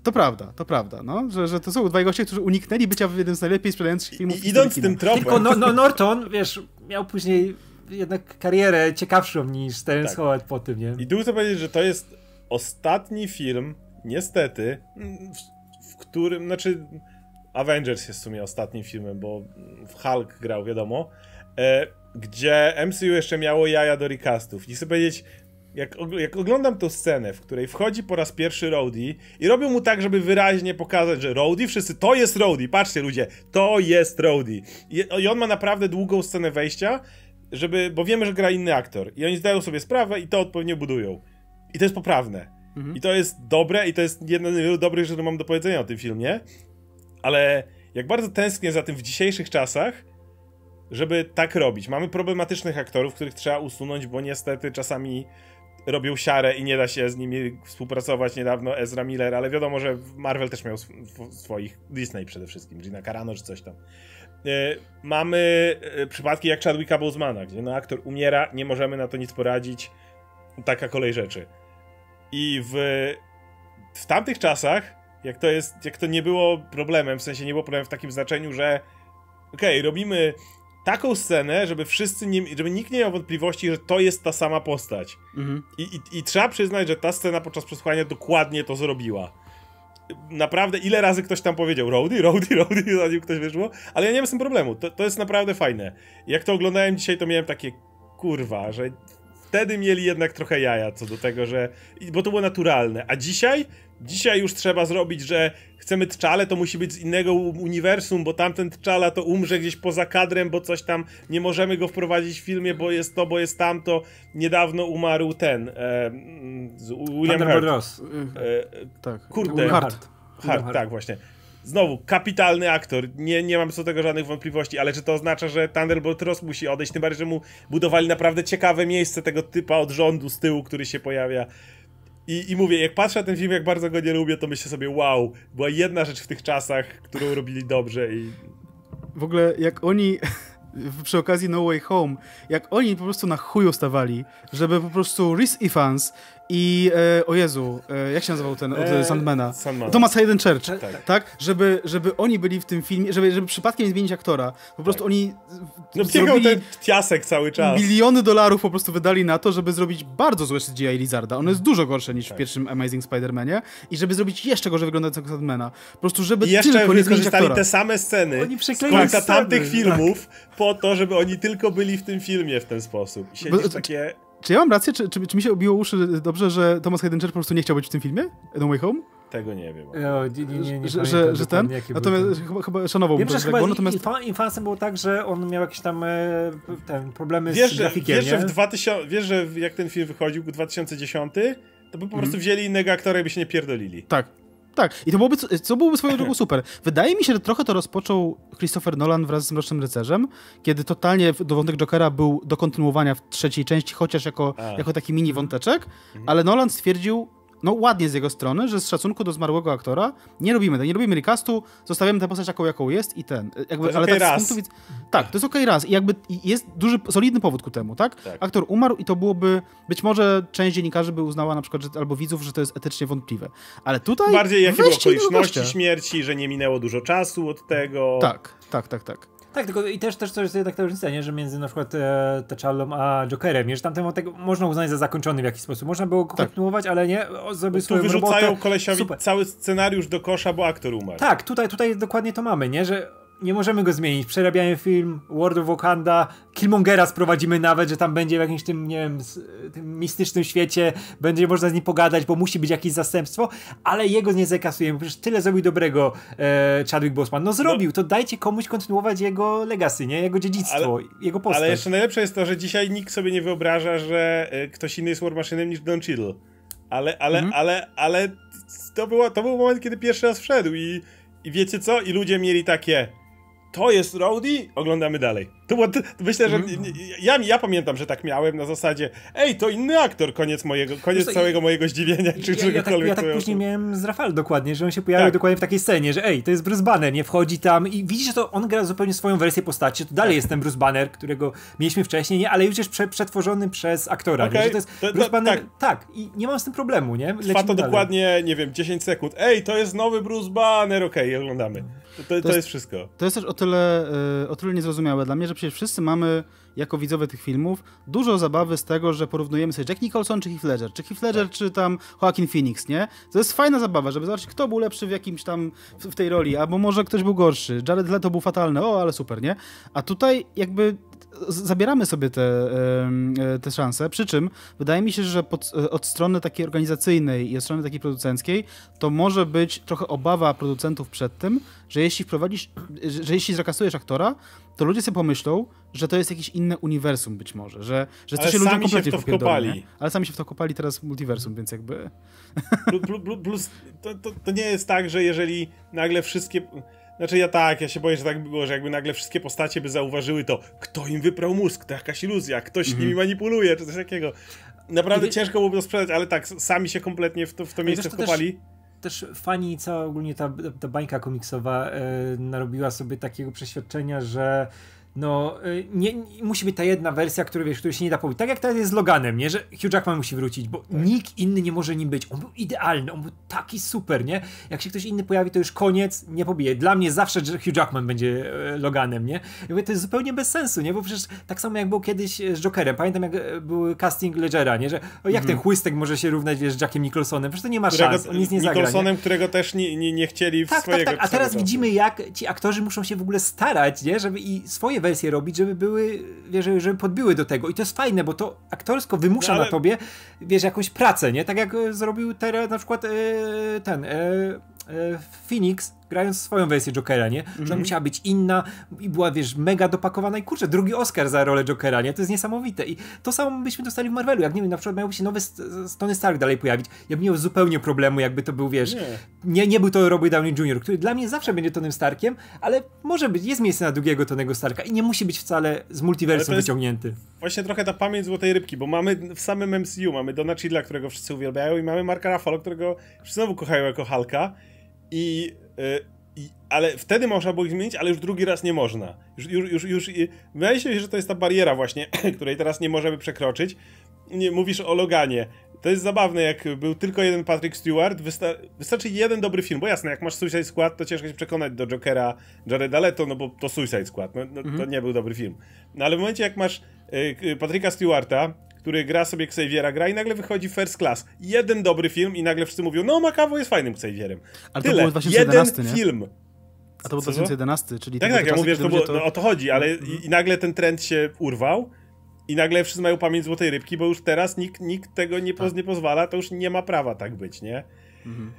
To prawda, to prawda, no, że, że to są dwaj goście, którzy uniknęli bycia w jednym z najlepiej sprzedających filmów. I, idąc tym tropem. Tylko no, no, Norton, wiesz, miał później jednak karierę ciekawszą niż ten tak. Howard po tym, nie? I tu chcę powiedzieć, że to jest ostatni film, niestety, w, w którym, znaczy Avengers jest w sumie ostatnim filmem, bo w Hulk grał, wiadomo, e, gdzie MCU jeszcze miało jaja do recastów. I chcę powiedzieć, jak, jak, oglądam tę scenę, w której wchodzi po raz pierwszy Rowdy i robią mu tak, żeby wyraźnie pokazać, że Rowdy, wszyscy, to jest Rowdy, patrzcie ludzie, to jest Rowdy. I, I, on ma naprawdę długą scenę wejścia żeby, bo wiemy, że gra inny aktor i oni zdają sobie sprawę i to odpowiednio budują. I to jest poprawne. Mhm. I to jest dobre i to jest jedna z wielu dobrych rzeczy, mam do powiedzenia o tym filmie, ale jak bardzo tęsknię za tym w dzisiejszych czasach, żeby tak robić. Mamy problematycznych aktorów, których trzeba usunąć, bo niestety czasami robią siarę i nie da się z nimi współpracować. Niedawno Ezra Miller, ale wiadomo, że Marvel też miał sw swoich, Disney przede wszystkim, Gina Carano czy coś tam. E, mamy e, przypadki jak Chadwicka Bozmana, gdzie no aktor umiera, nie możemy na to nic poradzić, taka kolej rzeczy. I w, w tamtych czasach, jak to jest, jak to nie było problemem, w sensie nie było problemem w takim znaczeniu, że okej, okay, robimy taką scenę, żeby wszyscy, nie, żeby nikt nie miał wątpliwości, że to jest ta sama postać. Mhm. I, i, I trzeba przyznać, że ta scena podczas przesłuchania dokładnie to zrobiła naprawdę ile razy ktoś tam powiedział "Rowdy, Rowdy, Rowdy" zanim ktoś wyszło, ale ja nie mam z tym problemu, to, to jest naprawdę fajne. Jak to oglądałem dzisiaj, to miałem takie, kurwa, że wtedy mieli jednak trochę jaja co do tego, że. Bo to było naturalne. A dzisiaj? Dzisiaj już trzeba zrobić, że chcemy tczale, to musi być z innego uniwersum, bo tamten tczala to umrze gdzieś poza kadrem, bo coś tam nie możemy go wprowadzić w filmie, bo jest to, bo jest tamto. Niedawno umarł ten. E, William Hurt. E, tak. Kurde. Hart. Hart, tak, właśnie. Znowu, kapitalny aktor, nie, nie mam co do tego żadnych wątpliwości, ale czy to oznacza, że Thunderbolt Ross musi odejść? Tym bardziej, że mu budowali naprawdę ciekawe miejsce tego typa od rządu z tyłu, który się pojawia. I, I mówię, jak patrzę na ten film, jak bardzo go nie lubię, to myślę sobie, wow, była jedna rzecz w tych czasach, którą robili dobrze i... W ogóle, jak oni przy okazji No Way Home, jak oni po prostu na chuju stawali, żeby po prostu Reese Ifans i e, o Jezu, e, jak się nazywał ten od e, Sandmana? Sandman. Thomas Hayden Church, tak. tak. tak? Żeby, żeby oni byli w tym filmie, żeby, żeby przypadkiem nie zmienić aktora. Po prostu tak. oni no, zrobili ten piasek cały czas. Miliony dolarów po prostu wydali na to, żeby zrobić bardzo złe CGI Lizarda. Ono jest mm. dużo gorsze niż tak. w pierwszym Amazing Spider-Manie i żeby zrobić jeszcze gorzej wyglądającego Sandmana. Po prostu, żeby I jeszcze tylko nie wykorzystali te same sceny oni z końca tamtych tak. filmów po to, żeby oni tylko byli w tym filmie w ten sposób. Siedzisz Bo, e, tak. takie... Czy ja mam rację? Czy, czy, czy mi się obiło uszy dobrze, że Thomas Hayden po prostu nie chciał być w tym filmie? No Way Home? Tego nie wiem. O, nie, nie, nie, nie że, że, ten? Natomiast chyba, chyba szanował wiem, że chyba natomiast... Infansem było tak, że on miał jakieś tam e, ten, problemy wiesz, z grafikiem, wiesz, nie? Że w 2000, wiesz, że jak ten film wychodził, 2010, to by po mm prostu wzięli innego aktora i by się nie pierdolili. Tak, tak, i to byłoby, co byłoby swoją drogą super. Wydaje mi się, że trochę to rozpoczął Christopher Nolan wraz z Mrocznym Rycerzem, kiedy totalnie wątek Jokera był do kontynuowania w trzeciej części, chociaż jako, jako taki mini wąteczek, mhm. ale Nolan stwierdził, no ładnie z jego strony, że z szacunku do zmarłego aktora nie robimy tego, nie robimy recastu, zostawiamy tę postać taką, jaką jest i ten. E, jakby, to ale okay tak, raz. tak, to jest okej okay raz. I jakby jest duży, solidny powód ku temu, tak? tak? Aktor umarł i to byłoby, być może część dziennikarzy by uznała na przykład, że, albo widzów, że to jest etycznie wątpliwe. Ale tutaj... Bardziej jakie okoliczności śmierci, że nie minęło dużo czasu od tego. Tak, tak, tak, tak. Tak, tylko i też, też to jest jednak ta różnica, nie? że między na przykład e, T'Challą a Jokerem, że tamten wątek można uznać za zakończony w jakiś sposób. Można było go tak. kontynuować, ale nie, o, zrobił swoją wyrzucają robotę. kolesiowi Super. cały scenariusz do kosza, bo aktor umarł. Tak, tutaj, tutaj dokładnie to mamy, nie? że nie możemy go zmienić. Przerabiamy film, World of Wakanda, Killmongera sprowadzimy nawet, że tam będzie w jakimś tym, nie wiem, tym mistycznym świecie, będzie można z nim pogadać, bo musi być jakieś zastępstwo, ale jego nie zakasujemy. Przecież tyle zrobił dobrego e, Chadwick Boseman. No zrobił, no. to dajcie komuś kontynuować jego legacy, nie? Jego dziedzictwo, ale, jego postać. Ale jeszcze najlepsze jest to, że dzisiaj nikt sobie nie wyobraża, że e, ktoś inny jest War Machine'em niż Don Cheadle. Ale, ale, mhm. ale, ale to, było, to był moment, kiedy pierwszy raz wszedł i, i wiecie co? I ludzie mieli takie to jest Rowdy, oglądamy dalej. To było, to myślę, że mhm. ja, ja pamiętam, że tak miałem na zasadzie ej, to inny aktor, koniec mojego, koniec Wiesz, całego i, mojego zdziwienia, czy ja, czegokolwiek. Ja tak, ja tak później miałem z Rafal dokładnie, że on się pojawił tak. dokładnie w takiej scenie, że ej, to jest Bruce Banner, nie wchodzi tam i widzisz, że to on gra zupełnie swoją wersję postaci, to dalej tak. jest ten Bruce Banner, którego mieliśmy wcześniej, nie, ale już jest prze, przetworzony przez aktora, okay. to jest to, Bruce Banner, tak. tak. i nie mam z tym problemu, nie? Lecimy Trwa to dalej. dokładnie, nie wiem, 10 sekund, ej, to jest nowy Bruce Banner, okej, okay, oglądamy. To, to, to jest, jest, wszystko. To jest też o tyle, y, o tyle niezrozumiałe dla mnie, że przecież wszyscy mamy, jako widzowie tych filmów, dużo zabawy z tego, że porównujemy sobie Jack Nicholson czy Heath Ledger, czy Heath Ledger, tak. czy tam Joaquin Phoenix, nie? To jest fajna zabawa, żeby zobaczyć, kto był lepszy w jakimś tam, w, w tej roli, albo może ktoś był gorszy, Jared Leto był fatalny, o, ale super, nie? A tutaj jakby zabieramy sobie te, e, te szanse. Przy czym wydaje mi się, że pod, e, od strony takiej organizacyjnej i od strony takiej producenckiej to może być trochę obawa producentów przed tym, że jeśli wprowadzisz, że jeśli zakasujesz aktora, to ludzie sobie pomyślą, że to jest jakieś inne uniwersum być może, że, że coś się ludzie kompletnie się w to wkopali. Ale sami się w to kopali teraz multiversum, więc jakby... Plus, plus, plus to, to, to nie jest tak, że jeżeli nagle wszystkie znaczy ja tak, ja się boję, że tak by było, że jakby nagle wszystkie postacie by zauważyły to, kto im wyprał mózg, to jakaś iluzja, ktoś mhm. nimi manipuluje, czy coś takiego. Naprawdę ciężko byłoby to sprzedać, ale tak, sami się kompletnie w to, w to miejsce wkopali. Też fani, cała ogólnie ta, ta bańka komiksowa yy, narobiła sobie takiego przeświadczenia, że no y, nie, nie, musi być ta jedna wersja, której, wiesz, której się nie da pobić. Tak jak teraz jest z Loganem, nie? Że Hugh Jackman musi wrócić, bo tak. nikt inny nie może nim być. On był idealny, on był taki super, nie? Jak się ktoś inny pojawi, to już koniec, nie pobije. Dla mnie zawsze Hugh Jackman będzie e, Loganem, nie? Ja mówię, to jest zupełnie bez sensu, nie? Bo przecież tak samo jak był kiedyś e, z Jokerem. Pamiętam jak e, był casting Ledgera, nie? Że jak mm. ten chłystek może się równać, wiesz, z Jackiem Nicholsonem? Przecież to nie ma którego, szans, on nic nie zagra. Nicholsonem, nie? którego też nie, nie, nie chcieli w tak, tak swojego tak, tak. A teraz widzimy, jak ci aktorzy muszą się w ogóle starać, nie? Żeby i swoje wersje robić, żeby były, wiesz, żeby podbiły do tego. I to jest fajne, bo to aktorsko wymusza no, ale... na tobie, wiesz, jakąś pracę, nie? Tak jak zrobił teraz na przykład e, ten e, e, Phoenix grając swoją wersję Jokera, nie? Że mhm. musiała być inna i była, wiesz, mega dopakowana i kurczę, drugi Oscar za rolę Jokera, nie? To jest niesamowite. I to samo byśmy dostali w Marvelu. Jak, nie wiem, na przykład miałby się nowy stony Stark dalej pojawić, ja bym nie miał zupełnie problemu, jakby to był, wiesz, nie. nie, nie był to Robert Downey Jr., który dla mnie zawsze będzie Tonym Starkiem, ale może być, jest miejsce na drugiego Tonego Starka i nie musi być wcale z multiversum wyciągnięty. Właśnie trochę ta pamięć złotej rybki, bo mamy w samym MCU, mamy Dona Chidla, którego wszyscy uwielbiają i mamy Marka Ruffalo, którego wszyscy znowu kochają jako Halka i E, I, ale wtedy można było ich zmienić, ale już drugi raz nie można. Już, już, już, już wydaje się, że to jest ta bariera właśnie, której teraz nie możemy przekroczyć. Nie, mówisz o Loganie. To jest zabawne, jak był tylko jeden Patrick Stewart, wystarczy jeden dobry film, bo jasne, jak masz Suicide Squad, to ciężko się przekonać do Jokera Jareda Leto, no bo to Suicide Squad, no, no, mhm. to nie był dobry film. No ale w momencie, jak masz y, Patryka Stewarta, który gra sobie Xaviera, gra i nagle wychodzi First Class. Jeden dobry film i nagle wszyscy mówią, no Makawo jest fajnym Xavierem. Ale Tyle. to był 2011, Jeden nie? film. A to był 2011, czyli... Tak, tak, ja mówię, to było, to... No, o to chodzi, ale mm. i, i nagle ten trend się urwał. I nagle wszyscy mają pamięć złotej rybki, bo już teraz nikt, nikt tego nie, poz, tak. nie pozwala, to już nie ma prawa tak być, nie? Mhm.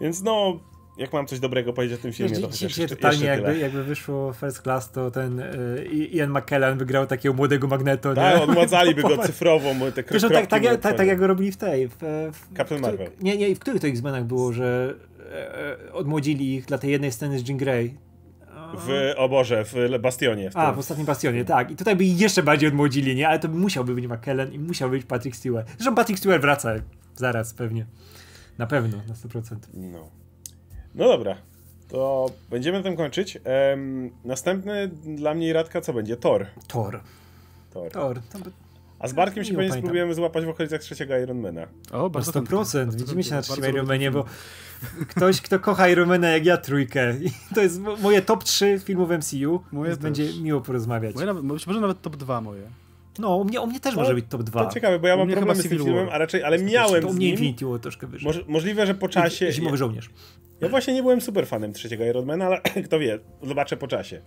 Więc no, jak mam coś dobrego powiedzieć o tym filmie, to chociaż jeszcze, totalnie jeszcze jakby, jakby wyszło First Class, to ten y, Ian McKellen wygrał takiego młodego Magneto. Tak, odmładzaliby go cyfrową, te Wiesz, no tak, tak, tak, tak jak go robili w tej. W, w, Captain Marvel. Nie, nie, w których to X-Menach było, że e, e, odmłodzili ich dla tej jednej sceny z Jean Grey. W oborze, w Bastionie. W A, w ostatnim Bastionie, tak. I tutaj by jeszcze bardziej odmłodzili, nie? Ale to musiałby być McKellen i musiał być Patrick Stewart. Zresztą Patrick Stewart wraca zaraz pewnie. Na pewno, na 100%. No. No dobra, to będziemy tym kończyć. Ehm, następny dla mnie Radka co będzie? Tor. Tor. Tor. Tor. A z Bartkiem się pewnie spróbujemy złapać w okolicach trzeciego Ironmana. O, bardzo 100%. Bardzo Widzimy się na trzecim Ironmanie, bo ktoś, kto kocha Ironmana jak ja, trójkę. I to jest moje top 3 filmów MCU, moje więc też. będzie miło porozmawiać. Moje, może nawet top 2 moje. No, u mnie, u mnie też no, może być top 2. To ciekawe, bo ja mam problemy z tym filmem, a raczej, ale miałem znaczy, to z nim. To mnie Infinity War troszkę wyżej. Moż, możliwe, że po czasie... Zimowy żołnierz. Ja właśnie nie byłem super fanem trzeciego Ironmana, ale kto wie, zobaczę po czasie.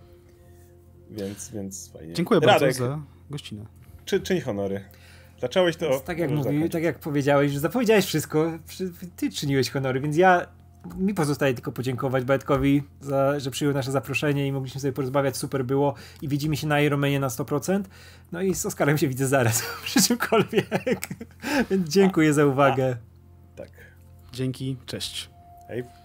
Więc, więc fajnie. Dziękuję Radek, bardzo za gościnę. Czy, czyń honory. Zacząłeś to. tak jak, tak jak powiedziałeś, że zapowiedziałeś wszystko, ty czyniłeś honory, więc ja mi pozostaje tylko podziękować Bartkowi, za, że przyjął nasze zaproszenie i mogliśmy sobie porozmawiać, super było i widzimy się na Ironmanie na 100%. No i z Oskarem się widzę zaraz, przy czymkolwiek. Więc dziękuję za uwagę. Tak. Dzięki, cześć. Hej.